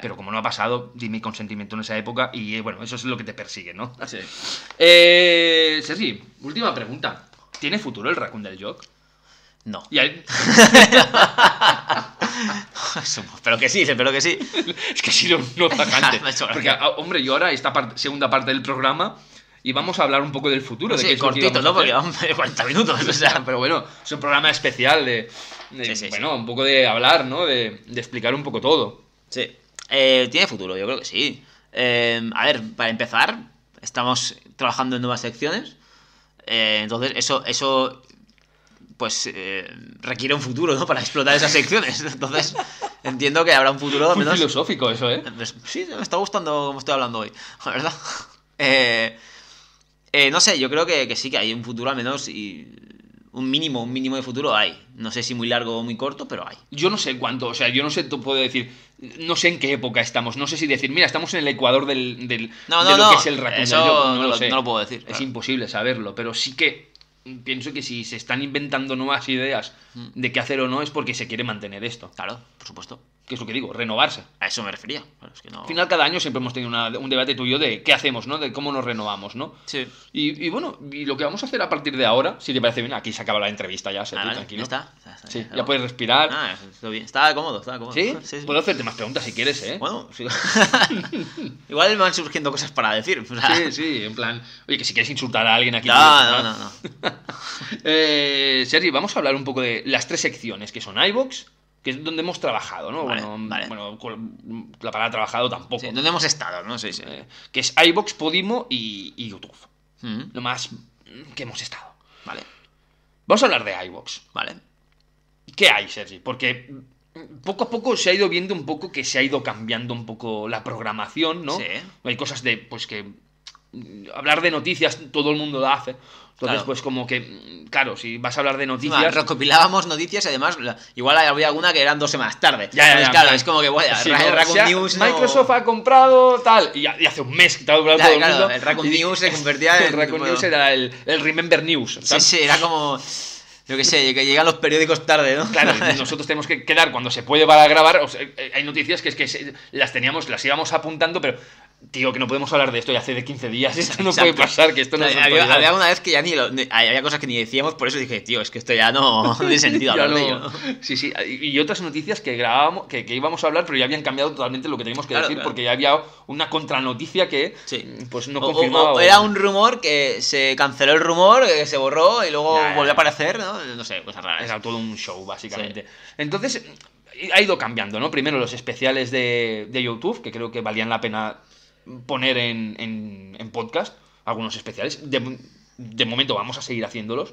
Pero como no ha pasado, di mi consentimiento en esa época y eh, bueno, eso es lo que te persigue, ¿no? Sí. Eh, Sergi, última pregunta. ¿Tiene futuro el Raccoon del Jock? No. (laughs) espero pero que sí, espero que sí. (laughs) Es que ha sido un atacante. porque, ah, hombre, yo ahora esta segunda parte del programa y vamos a hablar un poco del futuro. Sí, cortito, ¿no? Porque vamos 40 minutos. (laughs) Pero bueno, es un programa especial de, bueno, un poco de hablar, ¿no? De, explicar un poco todo. Sí. Eh, tiene futuro, yo creo que sí. Eh, a ver, para empezar, estamos trabajando en nuevas secciones. Eh, entonces, eso, eso pues eh, requiere un futuro, ¿no? (laughs) Para explotar esas secciones. Entonces, entiendo que habrá un futuro. menos... filosófico eso, ¿eh? Pues, sí, me está gustando cómo estoy hablando hoy, la verdad. (laughs) Eh, eh, no sé, yo creo que, sí, que hay un futuro al menos y un mínimo, un mínimo de futuro hay. No sé si muy largo o muy corto, pero hay. Yo no sé cuánto, o sea, yo no sé, tú puedo decir, no sé en qué época estamos, no sé si decir, mira, estamos en el Ecuador del, no, lo que es el no, lo, puedo decir. Es imposible saberlo, pero sí que pienso que si se están inventando nuevas ideas mm. de qué hacer o no es porque se quiere mantener esto. Claro, por supuesto que es lo que digo, renovarse. A eso me refería. Al final, cada año siempre hemos tenido un debate tuyo de qué hacemos, ¿no? De cómo nos renovamos, ¿no? Sí. Y, bueno, y lo que vamos a hacer a partir de ahora, si te parece bien, aquí se acaba la entrevista ya, se ah, tranquilo. Ya está, ya puedes respirar. Ah, Está cómodo, está cómodo. ¿Sí? sí, Puedo hacerte más preguntas si quieres, ¿eh? Bueno, sí. (laughs) igual me van surgiendo cosas para decir. Sí, sí, en plan, oye, que si quieres insultar a alguien aquí. No, no, no, no. (laughs) Eh, Sergi, vamos a hablar un poco de las tres secciones, que son iBox que es donde hemos trabajado, ¿no? bueno, bueno la palabra trabajado tampoco. Sí, donde hemos estado, ¿no? Sí, sí. Eh, que es iBox, Podimo y, YouTube. Mm. Lo más que hemos estado. Vale. Vamos a hablar de iBox. Vale. ¿Qué hay, Sergi? Porque poco a poco se ha ido viendo un poco que se ha ido cambiando un poco la programación, ¿no? Sí. Hay cosas de, pues que hablar de noticias, todo el mundo la hace. Entonces, pues como que, claro, si vas a hablar de noticias... recopilábamos noticias y además, igual había alguna que eran dos semanas tarde. Ya, claro, es como que, Microsoft ha comprado tal, y, hace un mes que todo el mundo... el Raccoon News se (laughs) convertía en... El News era el, Remember News. Sí, sí, era como... Yo que sé, que llegan los periódicos tarde, ¿no? Claro, (laughs) nosotros tenemos que quedar cuando se puede para grabar. Eh, hay noticias que es que las teníamos, las íbamos apuntando, pero Tío, que no podemos hablar de esto ya hace de 15 días. (laughs) Esto no puede pasar, que esto no, había, había, una vez que ya ni, lo, había cosas que ni decíamos, por eso dije, tío, es que esto ya no (laughs) tiene sentido hablar de ello. Sí, sí. Y otras noticias que grabábamos, que, íbamos a hablar, pero ya habían cambiado totalmente lo que teníamos que decir, porque ya había una contranoticia que pues no confirmaba. era un rumor que se canceló el rumor, que eh, se borró y luego volvió a aparecer, ¿no? No sé, cosas raras. Era todo un show, básicamente. Entonces, eh, ha ido cambiando, ¿no? Primero los especiales de, de, YouTube, que creo que valían la pena poner en, podcast algunos especiales. De, momento vamos a seguir haciéndolos.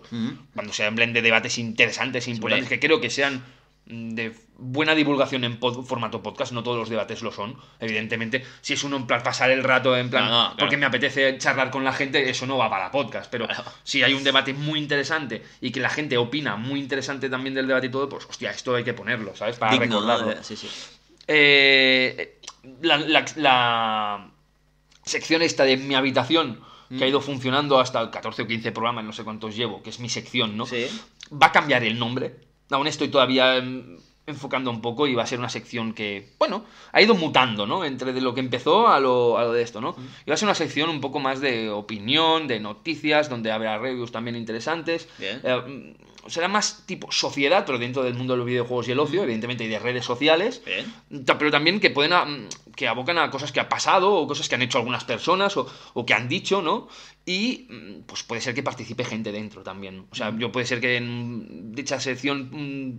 cuando sea Cuando se de debates interesantes, e importantes, que creo que sean de buena divulgación en formato podcast, no todos los debates lo son, evidentemente. Si es uno en plan pasar el rato en plan porque me apetece charlar con la gente, eso no va para podcast, pero si hay un debate muy interesante y que la gente opina muy interesante también del debate y todo, pues hostia, esto hay que ponerlo, ¿sabes? Para recordarlo. sí, sí. Eh, la sección esta de mi habitación, que ha mm. ido funcionando hasta el 14 o 15 programas, no sé cuántos llevo, que es mi sección, ¿no? Sí. Va a cambiar el nombre. Aún estoy todavía enfocando un poco y va a ser una sección que, bueno, ha ido mutando, ¿no? Entre de lo que empezó a lo, a de esto, ¿no? Y va a ser una sección un poco más de opinión, de noticias, donde habrá reviews también interesantes. Eh, mm, será más tipo sociedad, pero dentro del mundo de los videojuegos y el ocio, evidentemente, y de redes sociales. Mm, pero también que pueden mm, que abocan a cosas que ha pasado o cosas que han hecho algunas personas o, o que han dicho, ¿no? y mm, pues puede ser que participe gente dentro también. O sea, yo puede ser que en dicha sección,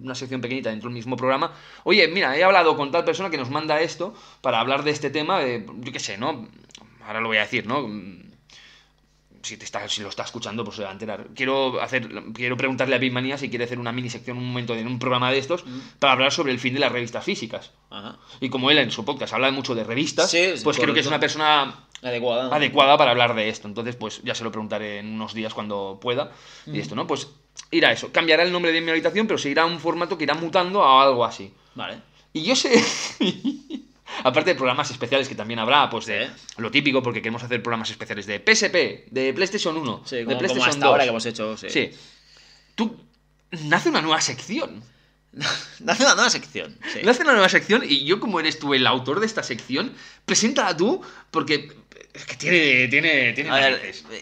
una sección pequeñita dentro del mismo programa, oye, mira, he hablado con tal persona que nos manda esto para hablar de este tema, de, yo qué sé, ¿no? Ahora lo voy a decir, ¿no? si, te está, si lo está escuchando, pues se va a enterar. Quiero, hacer, quiero preguntarle a Bitmania si quiere hacer una mini sección un momento en un programa de estos mm. para hablar sobre el fin de las revistas físicas. Y como él en su podcast habla mucho de revistas, pues creo que es una persona adecuada, adecuada para hablar de esto. Entonces, pues ya se lo preguntaré en unos días cuando pueda. Y mm. esto, ¿no? Pues irá eso. Cambiará el nombre de mi habitación, pero seguirá un formato que irá mutando a algo así. Vale. Y yo sé. (laughs) Aparte de programas especiales que también habrá, pues de lo típico, porque queremos hacer programas especiales de PSP, de PlayStation 1, sí, como, de PlayStation como hasta ahora que hemos hecho, sí. Tú, nace una nueva sección. (laughs) Nace una nueva sección. Sí. Nace una nueva sección y yo, como eres tú el autor de esta sección, preséntala tú, porque es que tiene. tiene, tiene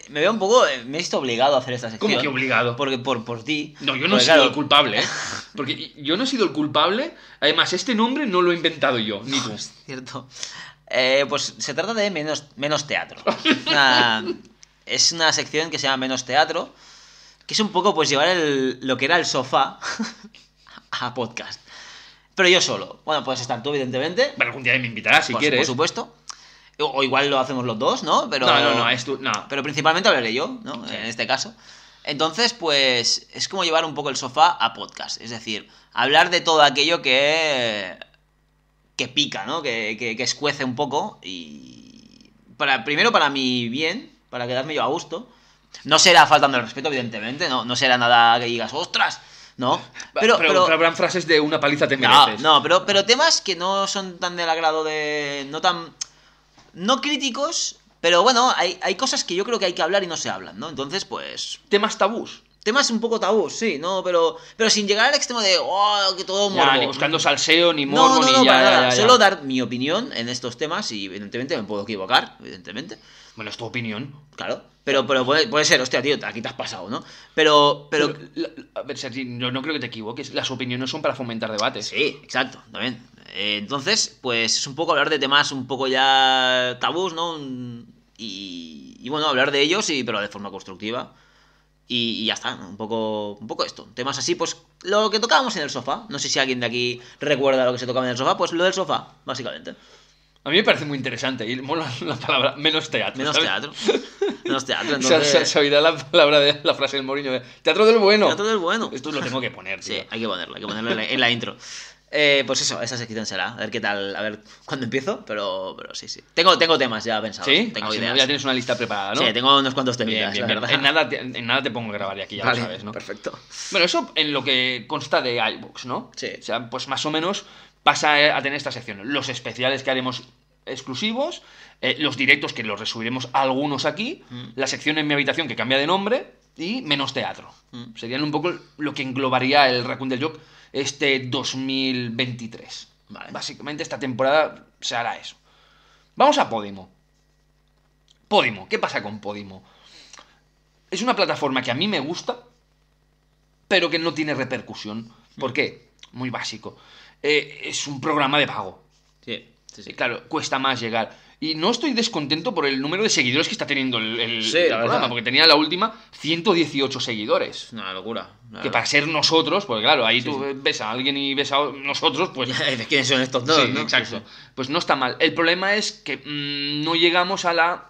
me veo un poco. Me he visto obligado a hacer esta sección. ¿Cómo que obligado? Porque por, por ti. No, yo no he sido el culpable. ¿eh? (laughs) Porque yo no he sido el culpable. Además, este nombre no lo he inventado yo, ni tú. (laughs) Es cierto. Eh, pues se trata de menos, menos teatro. (laughs) es una sección que se llama Menos Teatro. Que es un poco pues llevar lo que era el sofá a podcast. Pero yo solo. Bueno, puedes estar tú, evidentemente. Pero algún día me invitarás si quieres. Por supuesto. O igual lo hacemos los dos, ¿no? Pero, no, no, no, es tú, no. Pero principalmente hablaré yo, ¿no? En este caso. Entonces, pues es como llevar un poco el sofá a podcast. Es decir, hablar de todo aquello que. que pica, ¿no? Que, escuece un poco. Y. Para, primero para mi bien, para quedarme yo a gusto. No será faltando el respeto, evidentemente, no, no será nada que digas, ostras, ¿no? Pero, pero, habrán frases de una paliza te mereces. No, pero, pero temas que no son tan del agrado de. no tan no críticos, pero bueno, hay, cosas que yo creo que hay que hablar y no se hablan, ¿no? Entonces, pues... Temas tabús. Temas un poco tabús, sí, no, pero, pero sin llegar al extremo de, oh, que todo morbo. ni buscando salseo, ni morbo, ni nada. Solo dar mi opinión en estos temas y, evidentemente, me puedo equivocar, evidentemente. Bueno, es tu opinión. Claro, pero, pero puede, ser, hostia, tío, aquí te has pasado, ¿no? Pero, pero... a ver, Sergi, yo no creo que te equivoques. Las opiniones son para fomentar debates. Sí, exacto, también entonces, pues es un poco hablar de temas un poco ya tabús, ¿no? Y, bueno, hablar de ellos, y, pero de forma constructiva. Y, ya está, un poco, un poco esto. Temas así, pues lo que tocábamos en el sofá. No sé si alguien de aquí recuerda lo que se tocaba en el sofá, pues lo del sofá, básicamente. A mí me parece muy interesante y mola la palabra menos teatro. Menos teatro. Menos teatro. (laughs) Se, se, oirá la palabra de la frase del moriño teatro del bueno. Teatro del bueno. Esto lo tengo que poner, Sí, hay que ponerlo, hay que ponerlo en la intro. Eh, pues eso, esa sección será. A ver qué tal, a ver cuándo empiezo, pero, pero sí, sí. Tengo, tengo temas ya pensados. Sí, tengo ah, ya tienes una lista preparada, ¿no? Sí, tengo unos cuantos temas. En, nada, en nada te pongo a grabar aquí ya sabes, ¿no? Perfecto. Bueno, eso en lo que consta de iBox, ¿no? Sí. O sea, pues más o menos pasa a tener esta sección. Los especiales que haremos exclusivos, eh, los directos que los resubiremos algunos aquí, mm. la sección en mi habitación que cambia de nombre y menos teatro. Mm. Serían un poco lo que englobaría el Raccoon del Job este 2023. básicamente esta temporada se hará eso. Vamos a Podimo. Podimo, ¿qué pasa con Podimo? Es una plataforma que a mí me gusta, pero que no tiene repercusión. ¿Por qué? Muy básico. Eh, es un programa de pago. sí, sí. Eh, claro, cuesta más llegar. Y no estoy descontento por el número de seguidores que está teniendo el, programa, porque tenía la última 118 seguidores. Una locura. que para ser nosotros, porque claro, ahí tú ves a alguien y ves a nosotros, pues. (laughs) ¿Quiénes son estos dos? Exacto. Pues no está mal. El problema es que mm, no llegamos a la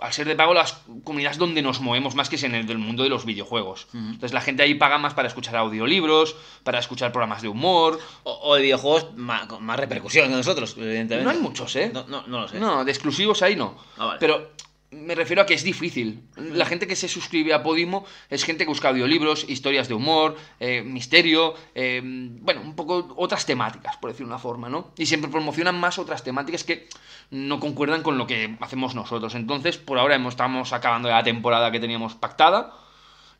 al ser de pago las comunidades donde nos movemos más que es en el del mundo de los videojuegos. Entonces la gente ahí paga más para escuchar audiolibros, para escuchar programas de humor. O, de videojuegos más, con más repercusión que nosotros, evidentemente. No hay muchos, ¿eh? No, no lo sé. No, de exclusivos ahí no. Ah, Pero me refiero a que es difícil. La gente que se suscribe a Podimo es gente que busca audiolibros, historias de humor, eh, misterio, eh, bueno, un poco otras temáticas, por decir una forma, ¿no? Y siempre promocionan más otras temáticas que no concuerdan con lo que hacemos nosotros. Entonces, por ahora estamos acabando la temporada que teníamos pactada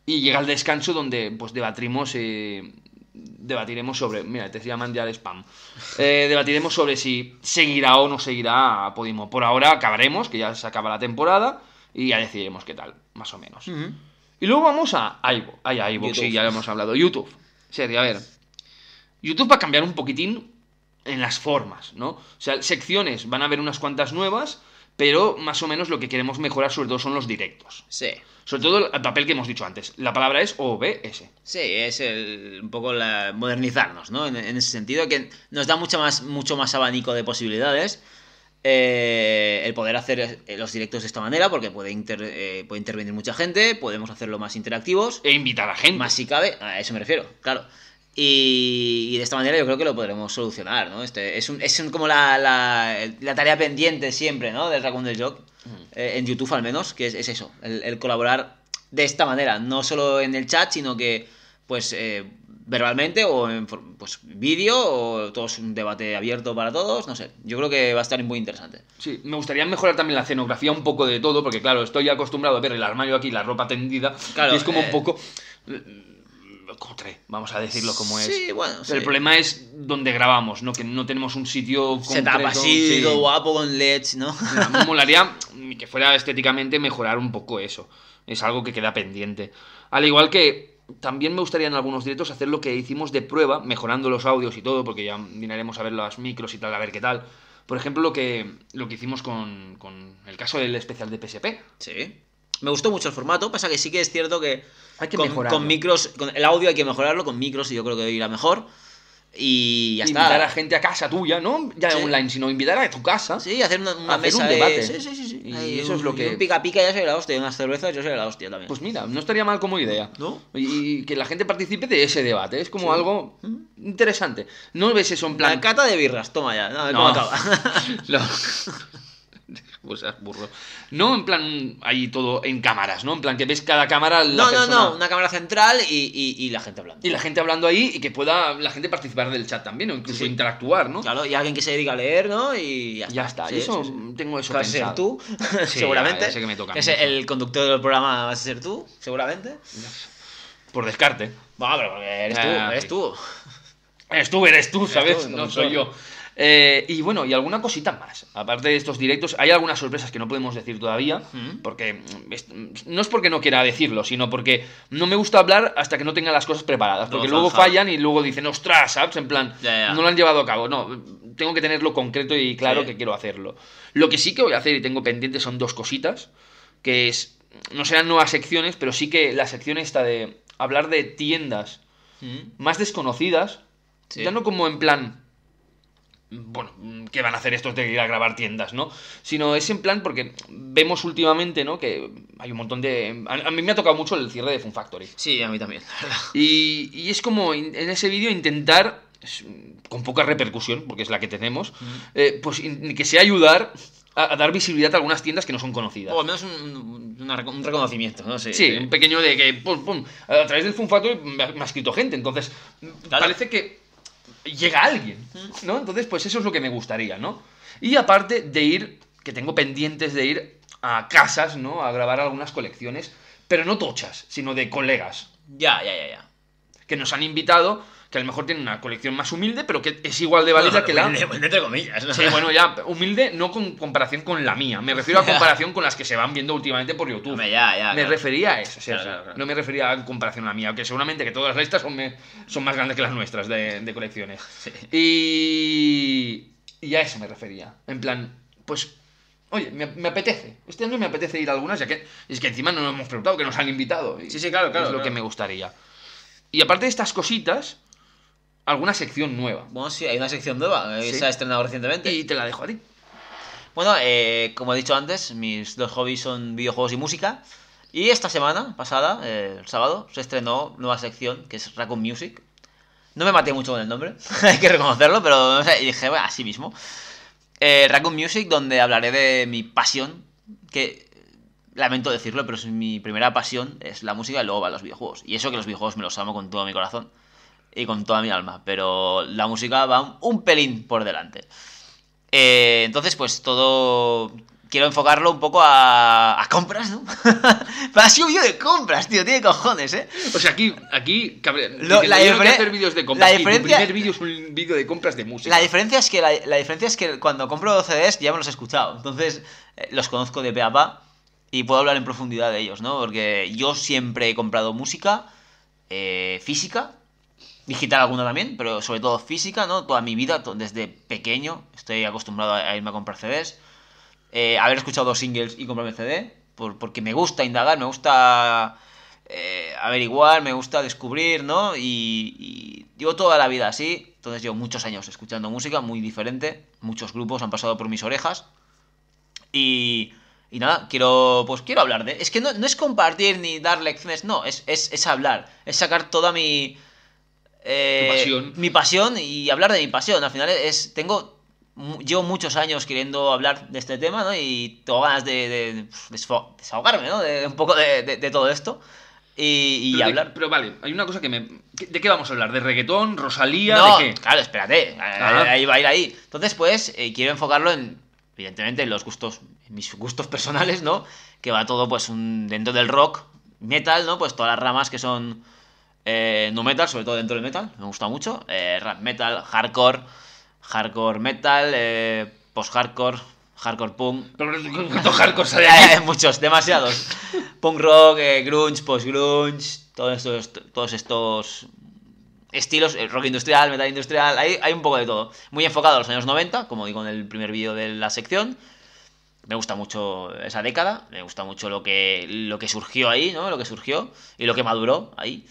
y llega el descanso donde pues debatimos eh, debatiremos sobre. Mira, te llaman ya de spam. Eh, debatiremos sobre si seguirá o no seguirá Podimo. Por ahora acabaremos, que ya se acaba la temporada, y ya decidiremos qué tal, más o menos. Y luego vamos a Ivo. ya hemos hablado. YouTube. Sería, a ver. YouTube va a cambiar un poquitín en las formas, ¿no? O sea, secciones van a haber unas cuantas nuevas pero más o menos lo que queremos mejorar sobre todo son los directos. Sí. Sobre todo el papel que hemos dicho antes. La palabra es OBS. Sí, es el, un poco la, modernizarnos, ¿no? En, ese sentido, que nos da mucho más, mucho más abanico de posibilidades. Eh, el poder hacer eh, los directos de esta manera, porque puede, eh, puede intervenir mucha gente, podemos hacerlo más interactivos. E invitar a gente. Más si cabe, a eso me refiero, claro. Y, de esta manera yo creo que lo podremos solucionar, ¿no? Este, es un, es como la, tarea pendiente siempre, ¿no? Del Dragon del Joke, mm. eh, en YouTube al menos, que es, eso, el, colaborar de esta manera, no solo en el chat, sino que, pues, eh, verbalmente o en pues, vídeo, o todo es un debate abierto para todos, no sé, yo creo que va a estar muy interesante. Sí, me gustaría mejorar también la escenografía un poco de todo, porque claro, estoy acostumbrado a ver el armario aquí, la ropa tendida, claro, y es como un eh, poco vamos a decirlo como es. bueno. El problema es donde grabamos, ¿no? Que no tenemos un sitio Se tapa así, guapo con LEDs, ¿no? Me molaría que fuera estéticamente mejorar un poco eso. Es algo que queda pendiente. Al igual que también me gustaría en algunos directos hacer lo que hicimos de prueba, mejorando los audios y todo, porque ya vinaremos a ver las micros y tal, a ver qué tal. Por ejemplo, lo que, lo que hicimos con, con el caso del especial de PSP. Sí. Me gustó mucho el formato, pasa que sí que es cierto que hay que con, Con micros, con el audio hay que mejorarlo, con micros y yo creo que irá mejor. Y ya invitar está. Invitar a gente a casa tuya, ¿no? Ya sí. online, sino invitar a tu casa. Sí, hacer una, mesa un debate. Sí, sí, sí. sí. Y eso un, es lo que. Un pica pica ya soy la hostia, unas cervezas yo soy la hostia también. Pues mira, no estaría mal como idea. ¿No? Y, que la gente participe de ese debate. Es como algo interesante. No ves eso en plan. cata de birras, toma ya. No, no. acaba. no. (laughs) (laughs) pues ah, burro. No en plan ahí todo en cámaras, ¿no? En plan que ves cada cámara. no, no, no, una cámara central y, y, la gente hablando. Y la gente hablando ahí y que pueda la gente participar del chat también, o incluso interactuar, ¿no? Claro, y alguien que se dedica a leer, ¿no? Y ya, está. eso tengo eso a ser tú, seguramente. que el conductor del programa vas a ser tú, seguramente. Por descarte. Va, pero ah, eres tú, eres tú. Eres tú, eres tú, ¿sabes? no soy yo. Eh, y bueno, y alguna cosita más. Aparte de estos directos, hay algunas sorpresas que no podemos decir todavía, mm. porque mm, no es porque no quiera decirlo, sino porque no me gusta hablar hasta que no tenga las cosas preparadas, porque luego fallan y luego dicen, ostras, ¿sabes? En plan, no lo han llevado a cabo. No, tengo que tenerlo concreto y claro que quiero hacerlo. Lo que sí que voy a hacer y tengo pendiente son dos cositas, que es, no serán nuevas secciones, pero sí que la sección esta de hablar de tiendas mm. más desconocidas, ya no como en plan bueno, mm, ¿qué van a hacer estos de ir a grabar tiendas, no? Sino es en plan porque vemos últimamente, ¿no? Que hay un montón de... A, mí me ha tocado mucho el cierre de Fun Factory. Sí, a mí también, la verdad. Y, es como en ese vídeo intentar, con poca repercusión, porque es la que tenemos, eh, pues que sea ayudar a, dar visibilidad a algunas tiendas que no son conocidas. O al menos un, reconocimiento, no sé. Sí, un pequeño de que, pum, a través del Fun Factory me ha, escrito gente, entonces parece que llega alguien, ¿no? Entonces, pues eso es lo que me gustaría, ¿no? Y aparte de ir, que tengo pendientes de ir a casas, ¿no? A grabar algunas colecciones, pero no tochas, sino de colegas. Ya, ya, ya, ya. Que nos han invitado que a lo mejor tiene una colección más humilde, pero que es igual de válida que la. Humilde, entre comillas. Sí, bueno, ya, humilde no con comparación con la mía. Me refiero a (laughs) comparación con las que se van viendo últimamente por YouTube. me refería a eso. no me refería a comparación a la mía, que seguramente que todas las listas son, son más grandes que las nuestras de, colecciones. Sí. Y. Y a eso me refería. En plan, pues Oye, me, apetece. Este año me apetece ir a algunas, ya que es que encima no nos hemos preguntado, que nos han invitado. Y sí, sí, claro, claro. Es lo que me gustaría. Y aparte de estas cositas, alguna sección nueva. Bueno, sí, hay una sección nueva, eh, se ha estrenado recientemente. Y te la dejo a ti. Bueno, eh, como he dicho antes, mis dos hobbies son videojuegos y música. Y esta semana pasada, eh, el sábado, se estrenó nueva sección que es Raccoon Music. No me maté mucho con el nombre, (laughs) hay que reconocerlo, pero dije, bueno, así mismo. Raccoon Music, donde hablaré de mi pasión, que lamento decirlo, pero es mi primera pasión es la música y luego van los videojuegos. Y eso que los videojuegos me los amo con todo mi corazón y con toda mi alma, pero la música va un pelín por delante. Eh, entonces, pues todo. Quiero enfocarlo un poco a, compras, ¿no? ha sido vídeo de compras, tío, tiene cojones, ¿eh? O sea, aquí, aquí primer vídeo es un vídeo de compras de música. La diferencia es que, la, diferencia es que cuando compro CDs ya me los he escuchado, entonces eh, los conozco de pe a pa y puedo hablar en profundidad de ellos, ¿no? Porque yo siempre he comprado música eh, física, digital alguna también, pero sobre todo física, ¿no? Toda mi vida, desde pequeño, estoy acostumbrado a irme a comprar CDs. Eh, haber escuchado dos singles y comprarme CD, porque me gusta indagar, me gusta eh, averiguar, me gusta descubrir, ¿no? Y, llevo toda la vida así, entonces llevo muchos años escuchando música muy diferente, muchos grupos han pasado por mis orejas y... Y nada, quiero, pues quiero hablar de... Es que no, no es compartir ni dar lecciones, no, es hablar, es sacar toda mi, eh, Mi pasión y hablar de mi pasión. Al final es. Tengo. Llevo muchos años queriendo hablar de este tema, ¿no? Y tengo ganas de, desahogarme, ¿no? De, un poco de, todo esto. Y, pero hablar. pero vale, hay una cosa que me. ¿De qué vamos a hablar? ¿De reggaetón? ¿Rosalía? No, Claro, espérate. Eh, ahí va a ir ahí. Entonces, pues, eh, quiero enfocarlo en. Evidentemente, en los gustos. En mis gustos personales, ¿no? Que va todo, pues, un, dentro del rock, metal, ¿no? Pues todas las ramas que son eh, no metal, sobre todo dentro del metal, me gusta mucho. Eh, rap metal, hardcore, hardcore metal, eh, post-hardcore, hardcore punk. (laughs) muchos, demasiados. punk rock, grunge, post-grunge, todos estos, todos estos estilos, rock industrial, metal industrial, hay, hay un poco de todo. Muy enfocado a los años 90, como digo en el primer vídeo de la sección. Me gusta mucho esa década, me gusta mucho lo que, lo que surgió ahí, ¿no? Lo que surgió y lo que maduró ahí.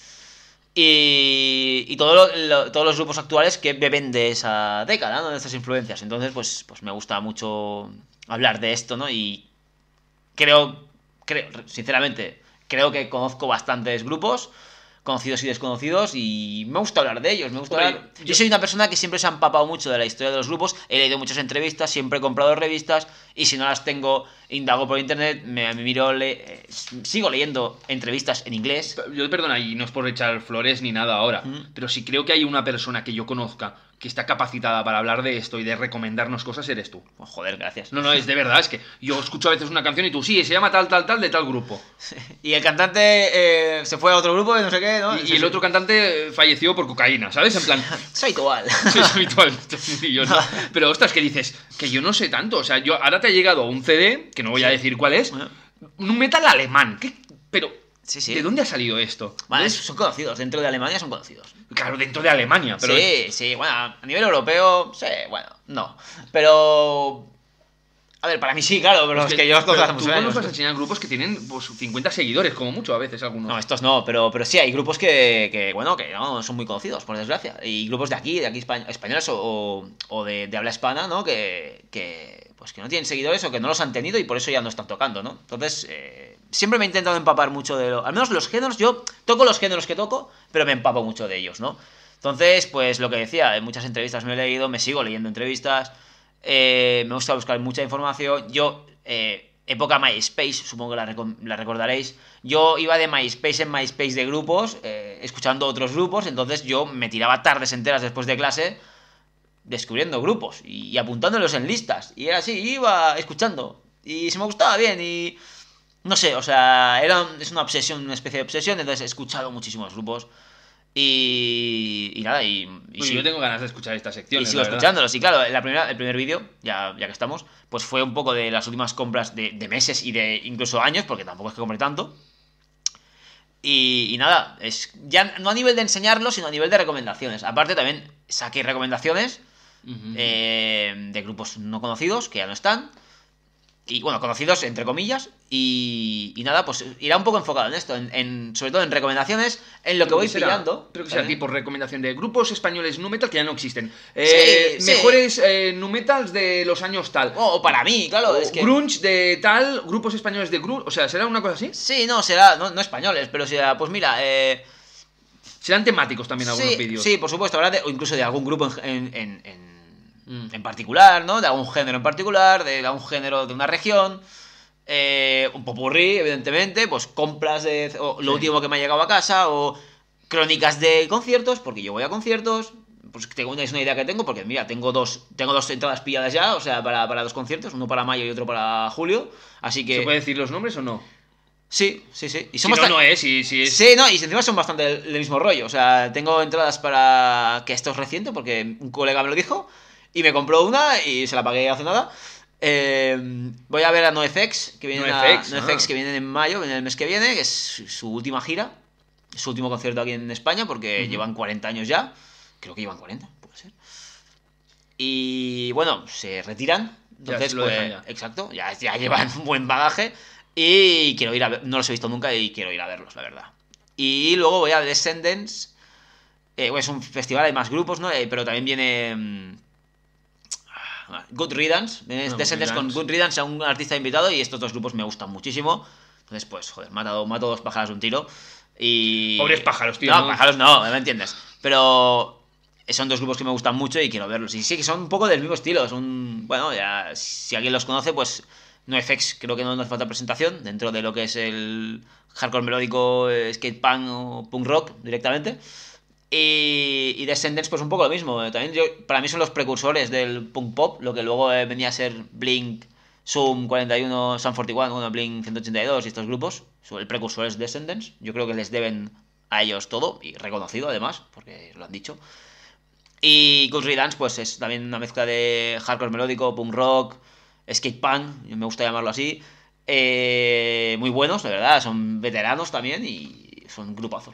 Y, todos los grupos actuales que beben de esa década, de esas influencias. Entonces, pues, pues me gusta mucho hablar de esto, ¿no? Y creo, creo, sinceramente, creo que conozco bastantes grupos conocidos y desconocidos y me gusta hablar de ellos. Me gusta hablar... yo... soy una persona que siempre se ha empapado mucho de la historia de los grupos, he leído muchas entrevistas, siempre he comprado revistas y si no las tengo, indago por internet, me, miro, le... Eh, sigo leyendo entrevistas en inglés. Yo perdona, y no es por echar flores ni nada ahora, pero si creo que hay una persona que yo conozca que está capacitada para hablar de esto y de recomendarnos cosas eres tú. Pues joder, gracias. No, no, es de verdad, es que yo escucho a veces una canción y tú, sí, se llama tal, tal, tal, de tal grupo. Y el cantante eh, se fue a otro grupo y no sé qué, ¿no? Y, el otro cantante eh, falleció por cocaína, ¿sabes? En plan... es (laughs) habitual. (laughs) Sí, habitual. (laughs) Pero, ostras, que dices, que yo no sé tanto. O sea, yo ahora te ha llegado un CD, que no voy a decir cuál es, un metal alemán. ¿Qué? Pero ¿De dónde ha salido esto? son conocidos, dentro de Alemania son conocidos. Claro, dentro de Alemania, pero. Sí, sí, bueno, a nivel europeo, sí, bueno, no. Pero. A ver, para mí sí, claro, pero es que, yo los conozco a grupos que tienen 50 pues, seguidores, como mucho a veces algunos. No, estos no, pero, pero sí hay grupos que, bueno, que no son muy conocidos, por desgracia. Y grupos de aquí, de aquí españoles o, de, habla hispana, ¿no? Que, pues que no tienen seguidores o que no los han tenido y por eso ya no están tocando, ¿no? Entonces, eh, siempre me he intentado empapar mucho de lo. Al menos los géneros, yo toco los géneros que toco, pero me empapo mucho de ellos, ¿no? Entonces, pues lo que decía, en muchas entrevistas me he leído, me sigo leyendo entrevistas, eh, me gusta buscar mucha información. Yo, eh, época MySpace, supongo que la, recordaréis, yo iba de MySpace en MySpace de grupos, eh, escuchando otros grupos, entonces yo me tiraba tardes enteras después de clase descubriendo grupos y, apuntándolos en listas. Y era así, iba escuchando. Y se me gustaba bien y no sé, o sea, era, es una obsesión, una especie de obsesión, entonces he escuchado muchísimos grupos. Y, nada, y, pues yo tengo ganas de escuchar esta sección. Y sigo escuchándolos. Y claro, la primera, el primer vídeo, ya, ya que estamos, pues fue un poco de las últimas compras de, meses y de incluso años, porque tampoco es que compré tanto. Y, nada, es ya no a nivel de enseñarlo, sino a nivel de recomendaciones. Aparte también saqué recomendaciones eh, de grupos no conocidos que ya no están y bueno, conocidos entre comillas. Y, nada, pues irá un poco enfocado en esto, en, sobre todo en recomendaciones, en lo que voy pillando. Creo que será tipo recomendación de grupos españoles nu metal que ya no existen. Eh, mejores eh, nu de los años tal. O para mí, claro. Grunge de tal, grupos españoles de grunge. O sea, ¿será una cosa así? Sí, no, será, no, españoles, pero será, pues mira, eh, Serán temáticos también algunos vídeos. Sí, por supuesto, habrá incluso de algún grupo en Mm, en particular, ¿no? De algún género en particular, de algún género de una región. Eh, un popurrí, evidentemente, pues compras de lo último que me ha llegado a casa o crónicas de conciertos, porque yo voy a conciertos, pues tengo una, es una idea que tengo, porque mira, tengo dos, tengo dos entradas pilladas ya, o sea, para, para dos conciertos, uno para mayo y otro para julio, así que... ¿Se puede decir los nombres o no? Sí, sí, sí. Y son bastante no, no es, Sí, no, y encima son bastante del, del, mismo rollo. O sea, tengo entradas para... que esto es reciente, porque un colega me lo dijo, y me compró una y se la pagué hace nada. Eh, voy a ver a NoFX, que viene, ah. que viene en mayo, en el mes que viene, que es su última gira, su último concierto aquí en España, porque llevan 40 años ya. Creo que llevan 40, puede ser. Y bueno, se retiran. Entonces, pues, exacto, ya, llevan un buen bagaje. Y quiero ir a no los he visto nunca y quiero ir a verlos, la verdad. Y luego voy a Descendants. Eh, pues, es un festival, hay más grupos, ¿no? Eh, pero también viene. Mm, Ah, Good Riddance, eh, ah, Descendes con Good Riddance a un artista invitado y estos dos grupos me gustan muchísimo. Entonces, pues, joder, mato, dos pájaros de un tiro. Y... Pobres pájaros, tío. No, pájaros no, me entiendes. Pero son dos grupos que me gustan mucho y quiero verlos. Y sí que son un poco del mismo estilo. un, bueno, ya, si alguien los conoce, pues no effects creo que no nos falta presentación dentro de lo que es el hardcore melódico, eh, skate punk o punk rock directamente. Y, Descendants, pues un poco lo mismo. También yo, para mí son los precursores del punk pop, lo que luego eh, venía a ser Blink, Zoom 41, Sun 41, bueno, Blink 182 y estos grupos. El precursor es Descendants. Yo creo que les deben a ellos todo, y reconocido además, porque lo han dicho. Y Country Dance pues es también una mezcla de hardcore melódico, punk rock, skate punk, me gusta llamarlo así. Eh, muy buenos, de verdad, son veteranos también y son grupazos,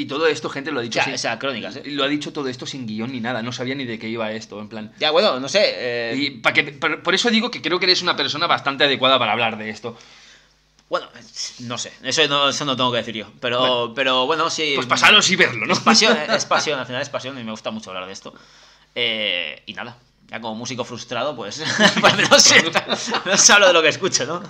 y todo esto, gente, lo ha dicho. sin, o sea, crónicas. ¿eh? Lo ha dicho todo esto sin guión ni nada. No sabía ni de qué iba esto, en plan. Ya, bueno, no sé. Eh. por eso digo que creo que eres una persona bastante adecuada para hablar de esto. Bueno, no sé. Eso no, eso no tengo que decir yo. Pero bueno, pero, bueno sí. Pues pasaros y verlo, ¿no? Es pasión, es pasión. Al final es pasión y me gusta mucho hablar de esto. Eh, y nada. Ya como músico frustrado, pues. (laughs) pues no sé. No hablo de lo que escucho, ¿no?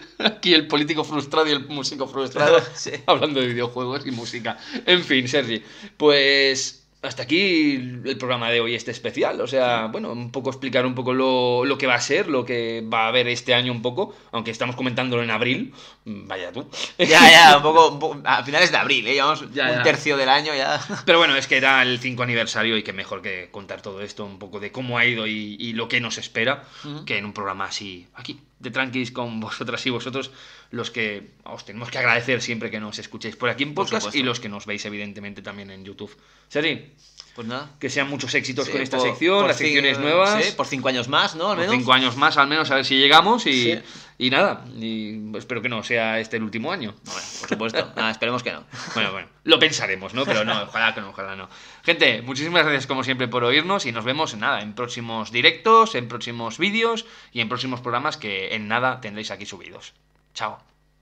(laughs) Aquí el político frustrado y el músico frustrado (laughs) hablando de videojuegos y música. En fin, Sergi, pues hasta aquí el programa de hoy, este especial. O sea, bueno, un poco explicar un poco lo, que va a ser, lo que va a haber este año un poco, aunque estamos comentándolo en abril. Mm, vaya tú. Ya, ya, un poco, a finales de abril, ¿eh? ya, un tercio del año ya. Pero bueno, es que era el 5 aniversario y que mejor que contar todo esto, un poco de cómo ha ido y, lo que nos espera, que en un programa así aquí de tranquis con vosotras y vosotros, los que os tenemos que agradecer siempre que nos escuchéis por aquí en podcast y los que nos veis, evidentemente, también en YouTube. Seri, pues nada. Que sean muchos éxitos con esta sección, las secciones nuevas. Sí, por cinco años más, ¿no? Por cinco años más, al menos, a ver si llegamos y, y nada. Y espero que no sea este el último año. por supuesto. (laughs) nada, esperemos que no. Bueno, bueno, lo pensaremos, ¿no? Pero no, (laughs) ojalá que no, ojalá no. Gente, muchísimas gracias como siempre por oírnos y nos vemos en nada, en próximos directos, en próximos vídeos y en próximos programas que en nada tendréis aquí subidos. Chao.